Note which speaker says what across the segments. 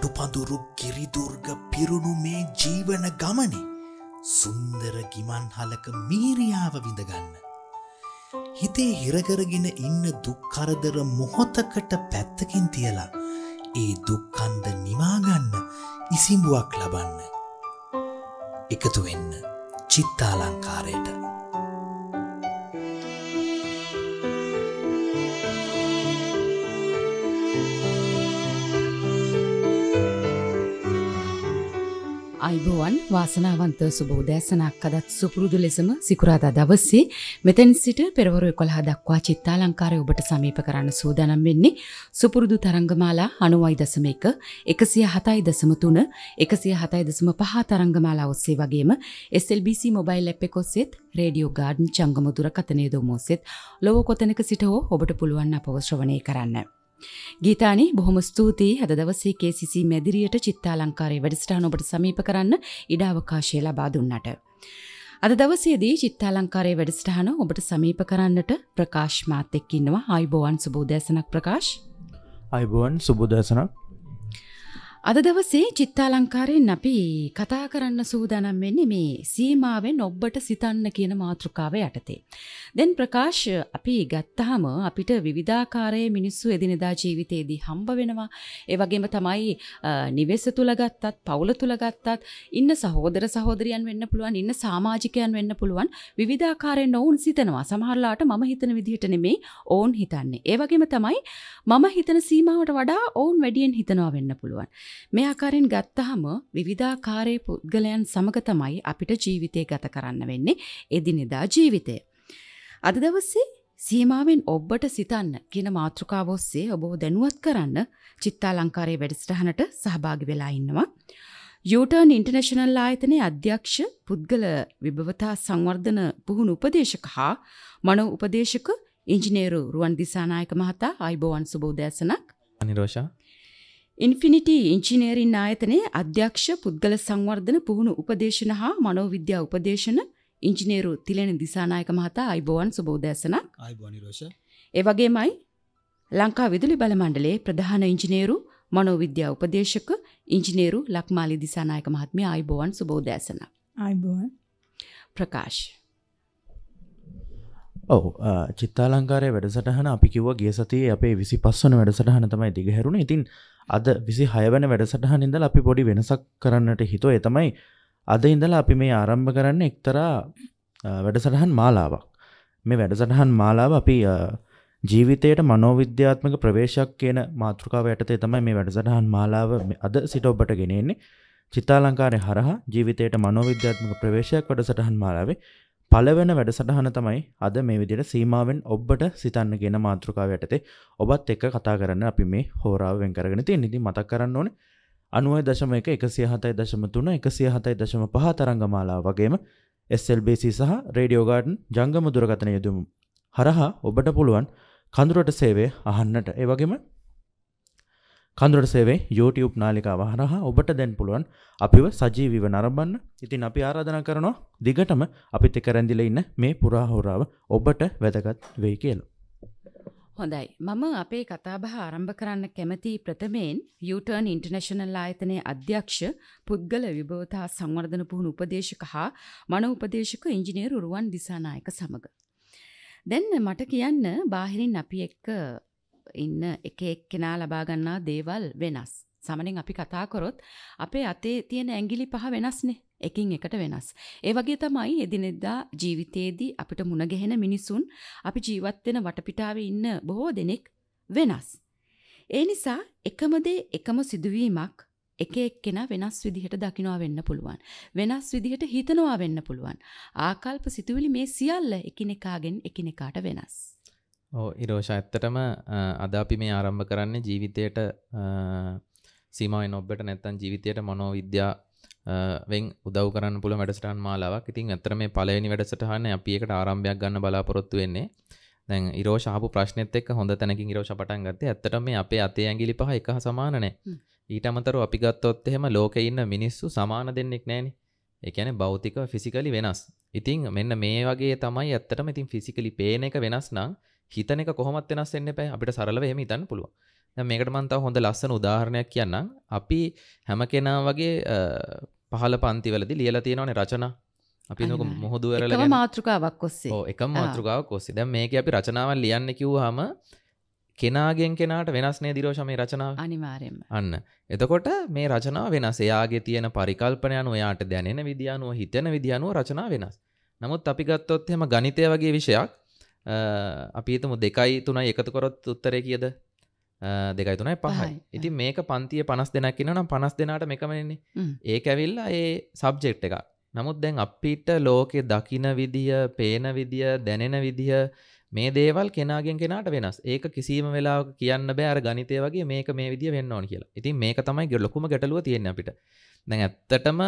Speaker 1: කටුපඳුරු ගිරිදුර්ග පිරුණු මේ ජීවන ගමනේ සුන්දර ගිමන් හලක මීරියාව විඳගන්න. හිතේ හිරකරගෙන ඉන්න දුක්කරදර මොහොතකට පැත්තකින් තියලා ඒ දුක්කන්ද නිවාගන්න ඉසිඹුවක් ලබන්න.
Speaker 2: එකතු වෙන්න චිත්තාලංකාරයට.
Speaker 3: අයිබෝවන් වාසනාවන්ත සුබෝදෑසනක් අදත් සුපුරුදු ලෙසම සිකුරාදා දවස්සේ මෙතැන් සිට පෙරවරු කොළහා දක්වා චිත්තා ලංකාරය ඔබට සමීප කරන්න සූදානම් වෙන්නේ සුපුරුදු තරංගමාලා අනුවයි දසම එක එකසිය හතයි දසම තුන එකසිය හතයි දසම පහ තරංගමාලා ඔස්සේ වගේම SLBC මොබයිල් එප් එකොස්සෙත් රේඩියෝ ගාඩන් චංගමුදුර කතනය දෝමෝසෙත් ලොව කොතනක සිට හෝ ඔබට පුළුවන් අපවශ්‍රවනය කරන්න. ගීතානි බොහොම ස්තුතියි හද දවසේ කේසිසි මැදිරියට චිත්තාලංකාරයේ වැඩසටහන ඔබට සමීප කරන්න ඉඩ අවකාශය ලබා දුන්නට. අද දවසේදී චිත්තාලංකාරයේ වැඩසටහන ඔබට සමීප කරන්නට ප්‍රකාශ් මාත් එක්ක ඉන්නවා ආයිබෝවන් සුබෝදෑසනක් ප්‍රකාශ්.
Speaker 1: අයිබෝවන් සුබෝදෑසනක්.
Speaker 3: අද දවසේ චිත්තාලංකාරයෙන් අපි කතා කරන්න සූදානම් වෙන්නේ මේ සීමාවෙන් ඔබට සිතන්න කියන මාතෘකාව යටතේ. දැන් ප්‍රකාශ අපි ගත්තාම අපිට විවිධාකාරයේ මිනිස්සු එදිනෙදා ජීවිතයේදී හම්බ වෙනවා. ඒ වගේම තමයි නිවෙස තුල ගත්තත්, පවුල තුල ගත්තත්, ඉන්න සහෝදර සහෝදරියන් වෙන්න පුළුවන්, ඉන්න සමාජිකයන් වෙන්න පුළුවන්. විවිධාකාරයෙන් ඔවුන් සිතනවා. සමහරලාට මම හිතන විදිහට නෙමෙයි ඔවුන් හිතන්නේ. ඒ වගේම තමයි මම හිතන සීමාවට වඩා ඔවුන් වැඩියෙන් හිතනවා වෙන්න පුළුවන්. මේ ආකාරයෙන් ගත්තහම විවිධාකාරයේ පුද්ගලයන් සමග තමයි අපිට ජීවිතය ගත කරන්න වෙන්නේ එදිනෙදා ජීවිතය. අද දවසේ සීමාවෙන් ඔබට සිතන්න කියන මාතෘකාව ඔස්සේ ඔබව දැනුවත් කරන්න චිත්තාලංකාරයේ වැඩසටහනට සහභාගි වෙලා ඉන්නවා. යුටර්න් ඉන්ටර්නේශනල් ආයතනයේ අධ්‍යක්ෂ පුද්ගල විභවතා සංවර්ධන පුහුණු උපදේශක හා මනෝ උපදේශක ඉංජිනේරු රුවන් දිසානායක මහතා අයිබෝවන් සුබෝදෑසනක් අනිරෝෂා ඉන්ෆිනිටි ඉංජිනේරින් ආයතනයේ අධ්‍යක්ෂ පුද්ගල සංවර්ධන පුහුණු උපදේශන හා මනෝවිද්‍යා උපදේශන ඉංජිනේරු තිලෙන දිසානායක මහතා අයිබෝවන් සුබෝදැසනක් ඒවගේමයි ලංකා විදුලි බල මණ්ඩලේ ප්‍රධාන ඉංජිනේරු මනෝවිද්‍යා උපදේශක ඉංජිනේරු ලක්මාලි දිසානායක මහත්මිය අයිබෝවන් සුබෝදැසන ප්‍රකාශ
Speaker 1: ඔව චිත්තාලංකාරය වැඩසටහන අපි කිව්ව ගිය සතිය අපේ විසි පස්සන වැඩසටහන තමයි දිගහැරුණ ඉතින් අද විසි හයවන වැඩසටහන ඉඳල අපි පොඩි වෙනසක් කරන්නට හිතෝ එතමයි අද ඉඳල අපි මේ ආරම්භ කරන්න එක්තරා වැඩසටහන් මාලාවක් මේ වැඩසටහන් මාලාව අපි ජීවිතයට මනෝවිද්‍යාත්මක ප්‍රවේශක් කියන මාතෘකාව යටතේ තමයි මේ වැඩසටහන් මාලාව අද සිට ඔබට ගෙනෙන්නේ චිතාලංකාරය හරහා ජීවිතයට මනෝවිද්‍යාත්මක ප්‍රවේශයක් වැඩසටහන් මාලාවේ පලවන වැඩසටහන තමයි අද මේ විදිට සීමාවෙන් ඔබට සිතන්න ගෙන මාතෘකාව යටතේ ඔබත් එක්ක කතා කරන්න අපි මේ හෝරාවෙන් කරගෙන තිය නිති මතක් කරන්න ඕන අනුවයි දශම එක එකසිය හතයි දශම තුන එකසිය හතයි දශම පහ තරංග මාලා වගේම SLBC සහ රේඩියෝගාඩන් ජංගම දුරගතන යුතුම් හරහා ඔබට පුළුවන් කඳුරට සේවේ අහන්නට ඒවගේම කඳුරට සේවේ YouTube නාලිකාව හරහා ඔබට දැන් පුළුවන් අපිව සජීවිව නරඹන්න. ඉතින් අපි ආරාධනා කරනවා දිගටම අපිත් එක්ක රැඳිලා ඉන්න මේ පුරා හොරාව ඔබට වැදගත් වෙයි කියලා.
Speaker 3: හොඳයි. මම අපේ කතාබහ ආරම්භ කරන්න කැමති ප්‍රථමයෙන් U-turn International ආයතනයේ අධ්‍යක්ෂ පුද්ගල විභවතා සංවර්ධන පුහුණු උපදේශක හා මනෝ උපදේශක ඉංජිනේරු රුවන් දිසානායක සමග. දැන් මට කියන්න බාහිරින් අපි එක්ක ඉන්න එක එක්කෙනා ලබා ගන්නා දේවල් වෙනස්. සමනෙන් අපි කතා කරොත් අපේ අතේ තියෙන ඇඟිලි පහ වෙනස්නේ. එකින් එකට වෙනස්. ඒ වගේ තමයි එදිනෙදා ජීවිතයේදී අපිට මුණ ගැහෙන මිනිසුන් අපි ජීවත් වෙන වටපිටාවේ ඉන්න බොහෝ දෙනෙක් වෙනස්. ඒ නිසා එකම දේ එකම සිදුවීමක් එක එක්කෙනා වෙනස් විදිහට දකිනවා වෙන්න පුළුවන්. වෙනස් විදිහට හිතනවා වෙන්න පුළුවන්. ආකල්ප සිතුවිලි මේ සියල්ල එකිනෙකාගෙන් එකිනෙකාට වෙනස්.
Speaker 2: ඕ ඉරෝෂ ඇත්තටම අද අපි මේ ආරම්භ කරන්නේ ජීවිතයට සීමාවෙන් ඔබට නැත්තම් ජීවිතයට මනෝවිද්‍යා වෙන් උදව් කරන්න පුළුවන් වැඩසටහන් මාලාවක්. ඉතින් ඇත්තට මේ පළවෙනි වැඩසටහන අපි එකට ආරම්භයක් ගන්න බලාපොරොත්තු වෙන්නේ. දැන් ඉරෝෂ ආපු ප්‍රශ්නෙත් එක්ක හොඳ තැනකින් ඉරෝෂ පටන් ගත්තේ. ඇත්තට මේ අපේ අතේ ඇඟිලි පහ එක සමාන නැහැ. ඊට අමතරව අපි ගත්තොත් එහෙම ලෝකේ ඉන්න මිනිස්සු සමාන දෙන්නෙක් නැහැනේ. ඒ කියන්නේ භෞතිකව ෆිසිකලි වෙනස්. ඉතින් මෙන්න මේ වගේ තමයි ඇත්තටම ඉතින් ෆිසිකලි පේන එක වෙනස් නම් හිතන එක කොහොමත් වෙනස් වෙන්න එපා අපිට සරලව එහෙම හිතන්න පුළුවන්. දැන් මේකට මම තව හොඳ ලස්සන උදාහරණයක් කියන්නම්. අපි හැම කෙනා වගේ පහළ පන්තිවලදී ලියලා තියෙනවනේ රචනා. අපි නක මොහොදු වෙරල එකම
Speaker 3: මාතෘකාවක් ඔස්සේ. ඔව් එකම මාතෘකාවක්
Speaker 2: ඔස්සේ. දැන් මේකේ අපි රචනාවක් ලියන්න කිව්වහම කෙනාගෙන් කෙනාට වෙනස් නේ දිරෝෂ මේ රචනාව අනිවාර්යෙන්ම අන්න එතකොට මේ රචනාව වෙනස් එයාගේ තියෙන පරිකල්පන අනුව එයාට දැනෙන විදිය අනුව හිතෙන විදිය අනුව රචනාව වෙනස් නමුත් අපි ගත්තොත් එහෙම ගණිතය වගේ විෂයක් අපිතම දෙකයි තුනයි එකතු කොරොත් උත්තරය කියද දෙකයි තුනයි පහයි ඉති මේක පන්තිය පනස් දෙනක් කින්න නම් පනස් දෙනාට මේකමෙන්නේ ඒ ඇවිල්ලා ඒ සබ්ජෙක්් එක නමුත් දැන් අපිට ලෝකෙ දකින විදිිය පේන විදිිය දැනෙන විදිහ මේ දේවල් කෙනගෙන් කෙනට වෙනස් ඒක කිසිීම වෙලා කියන්න බෑර ගනිතය වගේ මේක මේ විදිිය වෙන්න ඕන කියලා ඉතින් මේක තමයි ගෙල්ලොකුම ගැටලුව තියෙන අපිට දැන් ඇත්තටම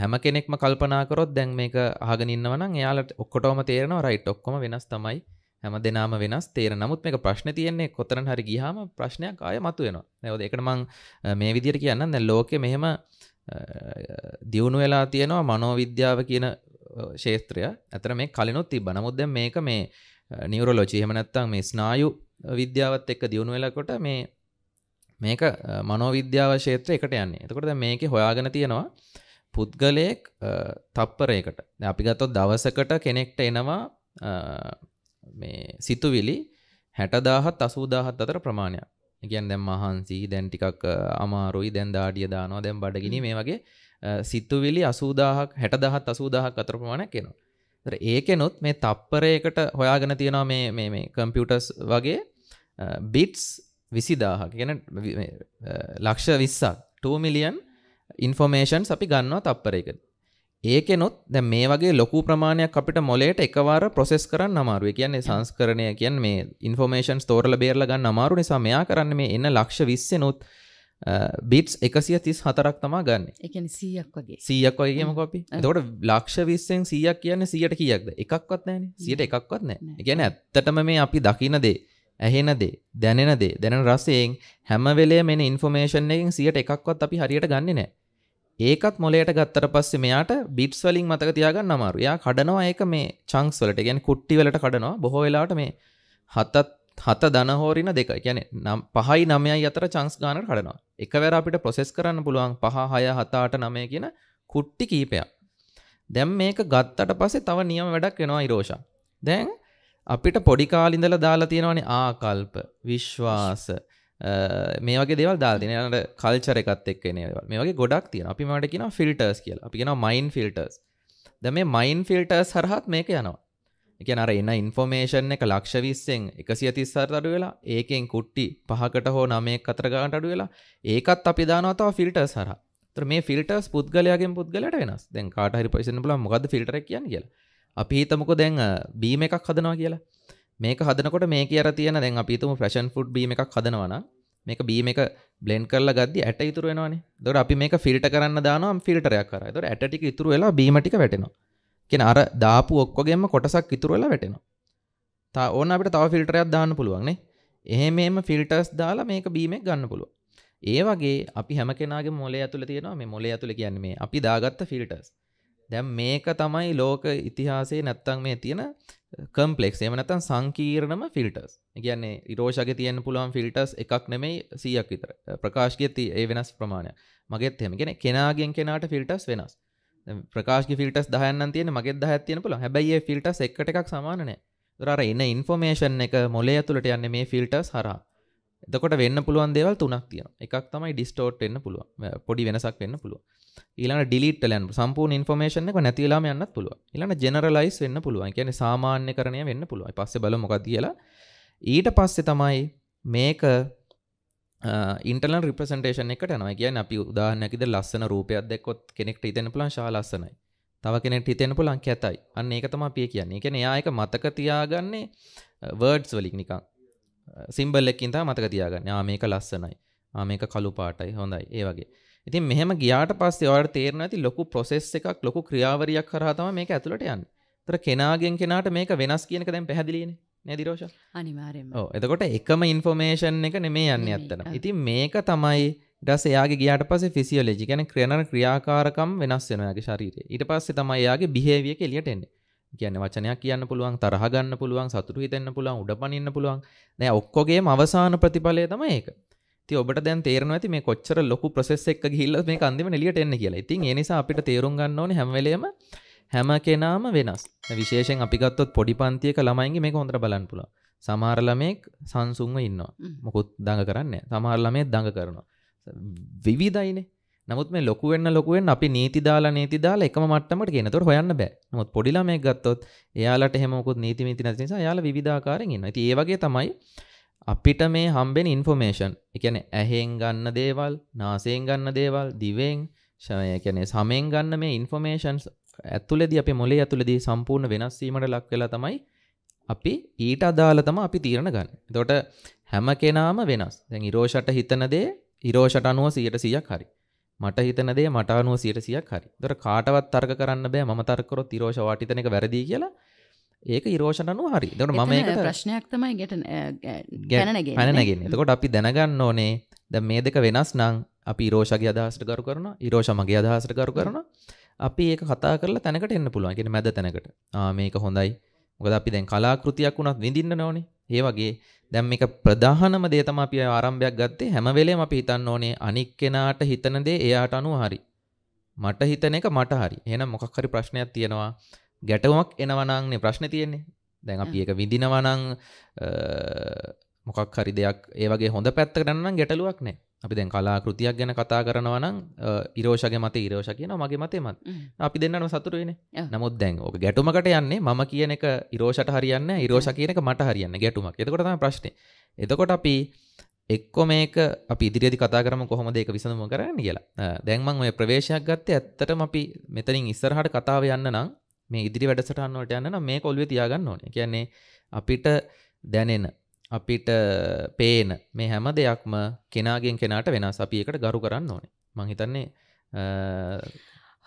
Speaker 2: හැම කෙනෙක්ම කල්පනාකරොත් දැන් මේක අහගනින්නවන යාලට ඔක්කොටෝම තේරන රයිට් ඔක්කොම වෙනස් තමයි හැම දෙනාම වෙනස් තේර නමුත් මේ ප්‍රශ්න තියන්නේ කොතරන හරි ගිහාම ප්‍රශ්නයක් ආය මතු වෙන ඇවද එකට මං මේ විදිර කියන්න දැ ලෝක මෙහෙම දියුණු වෙලා තියෙනවා මනෝවිද්‍යාව කියන ශේත්‍රය ඇතර මේ කලිනුත් තිබ නමුද්ද මේක මේ නිවරෝලෝචි හෙමනැත්තං මේ ස්නායු විද්‍යාවත් එක්ක දියුණු වෙලකොට මේ මේක මනෝවිද්‍යාව ශේත්‍ර එකට යන්නේ එතකොට මේක හොයාගෙන තියෙනවා පුද්ගලයෙක් තප්පරයකට අපි ගත්තොත් දවසකට කෙනෙක්ට එනවා මේ සිතුවිලි හැටදාහත් අසූදාහත් අතර ප්‍රමාණයක් ගැන් දැම් මහන්සි දැන් ටිකක් අමාරුයි දැන් දාඩිය දානවා දැම් බඩගිනි මේ වගේ සිත්තුවිලි අසූදාහක් හැටදහත් අසූදාහක් අතරපමණක් කෙනවා ඒකෙනොත් මේ තප්පරයකට හොයාගෙන තියෙනවා මේ කම්පියුටස් වගේ බිට්ස් විසිදාහක් ගැන ලක්ෂ විස්සක් 2 මිලියන් ඉන්ෆෝමේෂන්ස් අපි ගන්නවා තප්පර එකද. ඒකෙනොත් දැ මේ වගේ ලොකු ප්‍රමාණයක් අපිට මොලේට එකවාර ප්‍රොසෙස් කරන්න අමාරුව කියන්නේ සංස්කරණය කියන් මේ ඉන්ෆෝමේෂන් තෝරල බේරල ගන්න අමාරු නිසා මෙයා කරන්න මේ එන්න ලක්ෂ විස්සෙනුත් බිට්ස් එකසිය තිස් හතරක් තමා ගන්න
Speaker 3: එක සියක් වගේ සියක් වගේමක අපි තොට
Speaker 2: ලක්ෂ විස්සෙන් සියක් කියන්න සියට කියක්ද එකක්වත් නෑන සියට එකක්වත් නෑ ගැන ඇත්තටම මේ අපි දකිනදේ ඇහෙන දේ දැනෙන දේ දැන රස්සයෙන් හැමවෙලේ මෙ ඉන්ෆෝමේෂන් එකින් සියට එකක්වත් අපි හරියට ගන්න නෑ ඒකත් මොලේට ගත්තර පස්සේ මෙයාට බිට්ස් වලින් මතක තියාගන්න අමාරු. එයා කඩනවා ඒක මේ චංක්ස් වලට. කියන්නේ කුට්ටි වලට කඩනවා. බොහෝ වෙලාවට මේ හතත් හත දන හෝරින දෙක. කියන්නේ නම් 5යි 9යි අතර චංක්ස් ගානකට කඩනවා. එකවර අපිට ප්‍රොසෙස් කරන්න පුළුවන් 5 6 7 8 9 කියන කුට්ටි කීපයක්. දැන් මේක ගත්තට පස්සේ තව නියම වැඩක් වෙනවා ඉරෝෂා. දැන් අපිට පොඩි කාලිඳල දාලා තියෙනවනේ ආකල්ප විශ්වාස මේ වගේ දෙවල් දාතිනට කල්චර එකත් එක් නේවල් මේ වගේ ගොඩක් තියෙන අපි මට කියෙන ෆිල්ටර්ස් කියල අපි කියෙන මයින් ෆිල්ටර්ස් ද මේ මයින් ෆිල්ටර්ස් හරහත් මේක යනවා එක අර එන්න ඉන්ෆෝර්මේෂන් එක ලක්ෂ විස්සෙන් එකසිය තිස්සර අඩු වෙලා ඒකෙන් කුට්ටි පහකට හෝ නමේ කතරගාට අඩු වෙලා ඒකත් අපි දානවතාව ෆිල්ටර් සහ තර මේ ෆිල්ටර්ස් පුද්ගලයාගෙන් පුද්ගලට වෙනස් දැන් කාටහරි පයිසන බල මොකද ෆිල්ටර කියන් කියලා අපි හිතමුකෝ දැන් බීම එකක් හදනවා කියලා. මේක හදනකොට මේකේ අර තියෙන දැන් අපි හිතමු ෆැෂන් ෆුඩ් බීම එකක් හදනවා නම් මේක බීම එක බ්ලෙන්ඩ් කරලා ගද්දි ඇට ඉතුරු වෙනවානේ. ඒතකොට අපි මේක ෆිල්ටර් කරන්න දානවා ෆිල්ටරයක් කරා. ඒතකොට ඇට ටික ඉතුරු වෙලා බීම ටික වැටෙනවා. කියන්නේ අර දාපු ඔක්කොගෙම කොටසක් ඉතුරු වෙලා වැටෙනවා. තා ඕන අපිට තව ෆිල්ටරයක් දාන්න පුළුවන් නේ. එහෙම එහෙම ෆිල්ටර්ස් දාලා මේක බීමෙක් ගන්න පුළුවන්. ඒ වගේ අපි හැම කෙනාගේ මොලේ ඇතුළේ තියෙනවා මේ මොලේ ඇතුළේ කියන්නේ මේ අපි දාගත්ත ෆිල්ටර්ස්. දැම් මේක තමයි ලෝක ඉතිහාසේ නැත්තං මේ තියෙන කම්පලෙක් එම නතන් සංකීරණම ෆිල්ටර්ස් කියන්නේ ඉරෝෂග තියන් පුළුවන් ෆිල්ටස් එකක් නෙමයි සීයක් විතර ප්‍රකාශගය ති ඒ වෙනස් ප්‍රමාණය මගෙත් හෙමගෙන කෙනගෙන් කෙනට ෆිල්ටස් වෙනස් ප්‍රකාශ ිල්ටස් දහන්න තියන මගේ දහත්තියන පුළ හැබයි ෆිල්ටස් එකට එකක් සමානනෑ දරර එන්න ඉන්ෆෝර්මේෂන් එක මොලේ ඇතුළට යන්න මේ ෆිල්ටස් හරා එතකොට වෙන්න පුළුවන් දේවල් තුනක් තියෙනවා. එකක් තමයි ඩිස්ටෝට් වෙන්න පුළුවන්. පොඩි වෙනසක් වෙන්න පුළුවන්. ඊළඟට ඩිලීට් වෙලා යන්න සම්පූර්ණ ইনফෝමේෂන් එක නැති වෙලාම යන්නත් පුළුවන්. ඊළඟට ජෙනරලයිස් වෙන්න පුළුවන්. කියන්නේ සාමාන්‍යකරණය වෙන්න පුළුවන්. ඊපස්සේ බලමු මොකක්ද කියලා. ඊට පස්සේ තමයි මේක ඉන්ටර්නල් රිප්‍රසන්ටේෂන් එකට යනවා. කියන්නේ අපි උදාහරණයක් ඉදලා ලස්සන රූපයක් දැක්කොත් කෙනෙක්ට හිතෙන්න පුළුවන් ශා ලස්සනයි. තව කෙනෙක්ට හිතෙන්න පුළුවන් කැතයි. අන්න ඒක තමයි අපි කියන්නේ. ඒ කියන්නේ එයා ඒක මතක තියාගන්නේ වර්ඩ්ස් වලින් නිකන්. සිම්බල්ලෙක්කින්ත මතක තියාගන්න මේක ලස්සනයි මේක කළු පාටයි හොඳයි ඒ වගේ ඉතින් මෙහම ගියාට පස්සේ ඔයාට තේරෙන ඇති ලොකු ප්‍රොසෙස් එකක් ලොකු ක්‍රියාවරියක් කරා තමයි මේක ඇතුළට යන්නේ. ඒතර කෙනාගෙන් කෙනාට මේක වෙනස් කියනක දැන් පැහැදිලිනේ. නේද රෝෂා? අනිවාර්යයෙන්ම. ඔව් එතකොට එකම ඉන්ෆෝමේෂන් එක නෙමෙයි යන්නේ ඇත්තට. ඉතින් මේක තමයි ඊට පස්සේ එයාගේ ගියාට පස්සේ ෆිසියොලොජි කියන්නේ ක්‍රියාකාරකම් වෙනස් වෙනවා එයාගේ ශරීරයේ. ඊට පස්සේ තමයි එයාගේ බිහේවියර් එක එළියට එන්නේ. කියන වචනයක් කියන්න පුළුවන් තරහගන්න පුළුවන් සතුරු හිතෙන්න්න පුළුවන් උඩ පනින්න පුළුවන් නෑ ඔක්කොගේ අවසාන ප්‍රතිඵලය තම ඒක ති ඔබට දැන් තේරන ඇති මේ කොච්චර ලොකු ප්‍රසෙස්සෙක් හිල්ල මේ අන්දිම එලියට එන්න කියලා ඉතින් එනිසා අපිට තේරුම් ගන්නවන හැමවලේම හැම කෙනාම වෙනස් විශේෂෙන් අපිගත්තොත් පොඩි පන්තියක ළමයින්ගේ මේ හොඳට බලන් පුල සමාරලමෙක් සංසුන්ව ඉන්නවා මොකුත් දඟ කරන්න සමාරලමය දඟ කරනවා විවිධයිනේ නමුත් මේ ලොකු වෙන්න ලොකු වෙන්න අපි නීති දාලා නීති දාලා එකම මට්ටමකට කියන. ඒතකොට හොයන්න බෑ. නමුත් පොඩි ළමයෙක් ගත්තොත් එයාලට එහෙම මොකුත් නීති මීති නැති නිසා එයාලා විවිධාකාරයෙන් ඉන්නවා. ඉතින් ඒ වගේ තමයි අපිට මේ හම්බෙන ඉන්ෆෝමේෂන්. ඒ කියන්නේ ඇහෙන් ගන්න දේවල්, නාසයෙන් ගන්න දේවල්, දිවෙන්, ඒ කියන්නේ සමෙන් ගන්න මේ ඉන්ෆෝමේෂන්ස් ඇතුළේදී අපේ මොලේ ඇතුළේදී සම්පූර්ණ වෙනස් වීමට ලක් වෙලා තමයි අපි ඊට අදාළ තම අපි තීරණ ගන්න. එතකොට හැම කෙනාම වෙනස්. දැන් ඉරෝෂට හිතන දේ ඉරෝෂට අනුව 100%ක් හරි. මට හිතන දේ මට අනුව 100%ක් හරි. ඒතර කාටවත් තර්ක කරන්න බෑ මම තර්ක කරොත් ඉරෝෂ වාටිතන එක වැරදි කියලා. ඒක ඉරෝෂණ අනුව හරි. ඒතර මම ඒකට
Speaker 3: ප්‍රශ්නයක් තමයි ගැට ගැන නැගෙන්නේ. ගැන නැගෙන්නේ. එතකොට
Speaker 2: අපි දැනගන්න ඕනේ දැන් මේ දෙක වෙනස් නම් අපි ඉරෝෂගේ අදහසට ගරු කරනවා. ඉරෝෂ මගේ අදහසට ගරු කරනවා. අපි ඒක කතා කරලා තැනකට එන්න පුළුවන්. කියන්නේ මැද තැනකට. ආ මේක හොඳයි. මොකද අපි දැන් කලාකෘතියක් වුණත් විඳින්න ඕනේ. ඒ වගේ දැන් මේක ප්‍රධානම දේ තමයි අපි ආරම්භයක් ගත්තේ හැම වෙලේම අපි හිතන්න ඕනේ අනික් කෙනාට හිතන දේ එයාට අනුව හරි. මට හිතන එක මට හරි. එහෙනම් මොකක් හරි ප්‍රශ්නයක් තියෙනවා. ගැටුමක් එනවා නම්නේ ප්‍රශ්නේ තියෙන්නේ. දැන් අපි ඒක විඳිනවා නම් මොකක් හරි දෙයක් ඒවගේ හොඳ පැත්තකටන්න ගැටලුවක් නෑ අපි දැන් කලා කෘතියක් ගැන කතා කරනවා නම් ඉරෝෂගේ මත ඉරෝෂ කියන මගේ මතේමත් අපි දෙන්නම සතුරුවෙන නමුත් දැන් ඕක ගැටුමකට යන්නේ මම කියන එක ඉරෝෂට හරියන්න ඉරෝෂ කියනක මට හරියන්න ගැටුමක් එතකොට තම ප්‍රශ්නය එතකොට අපි එක්කො මේක අපි ඉදිරිදි කතා කරම කොහොමද ඒක විසඳම කරන්න කියලා දැන්මං ඔය ප්‍රවේශයක් ගත්තේ ඇත්තටම අපි මෙතනින් ඉස්සරහට කතාව යන්න නම් මේ ඉදිරි වැඩසටහන්නවට යන්න නම් මේ කොල්වේ තියාගන්න ඕනේ කියන්නේ අපිට දැනෙන අපිට පේන මේ හැම දෙයක්ම කෙනගෙන් කෙනට වෙනස් අපියකට ගරු කරන්න ඕනේ මංහිතන්නේ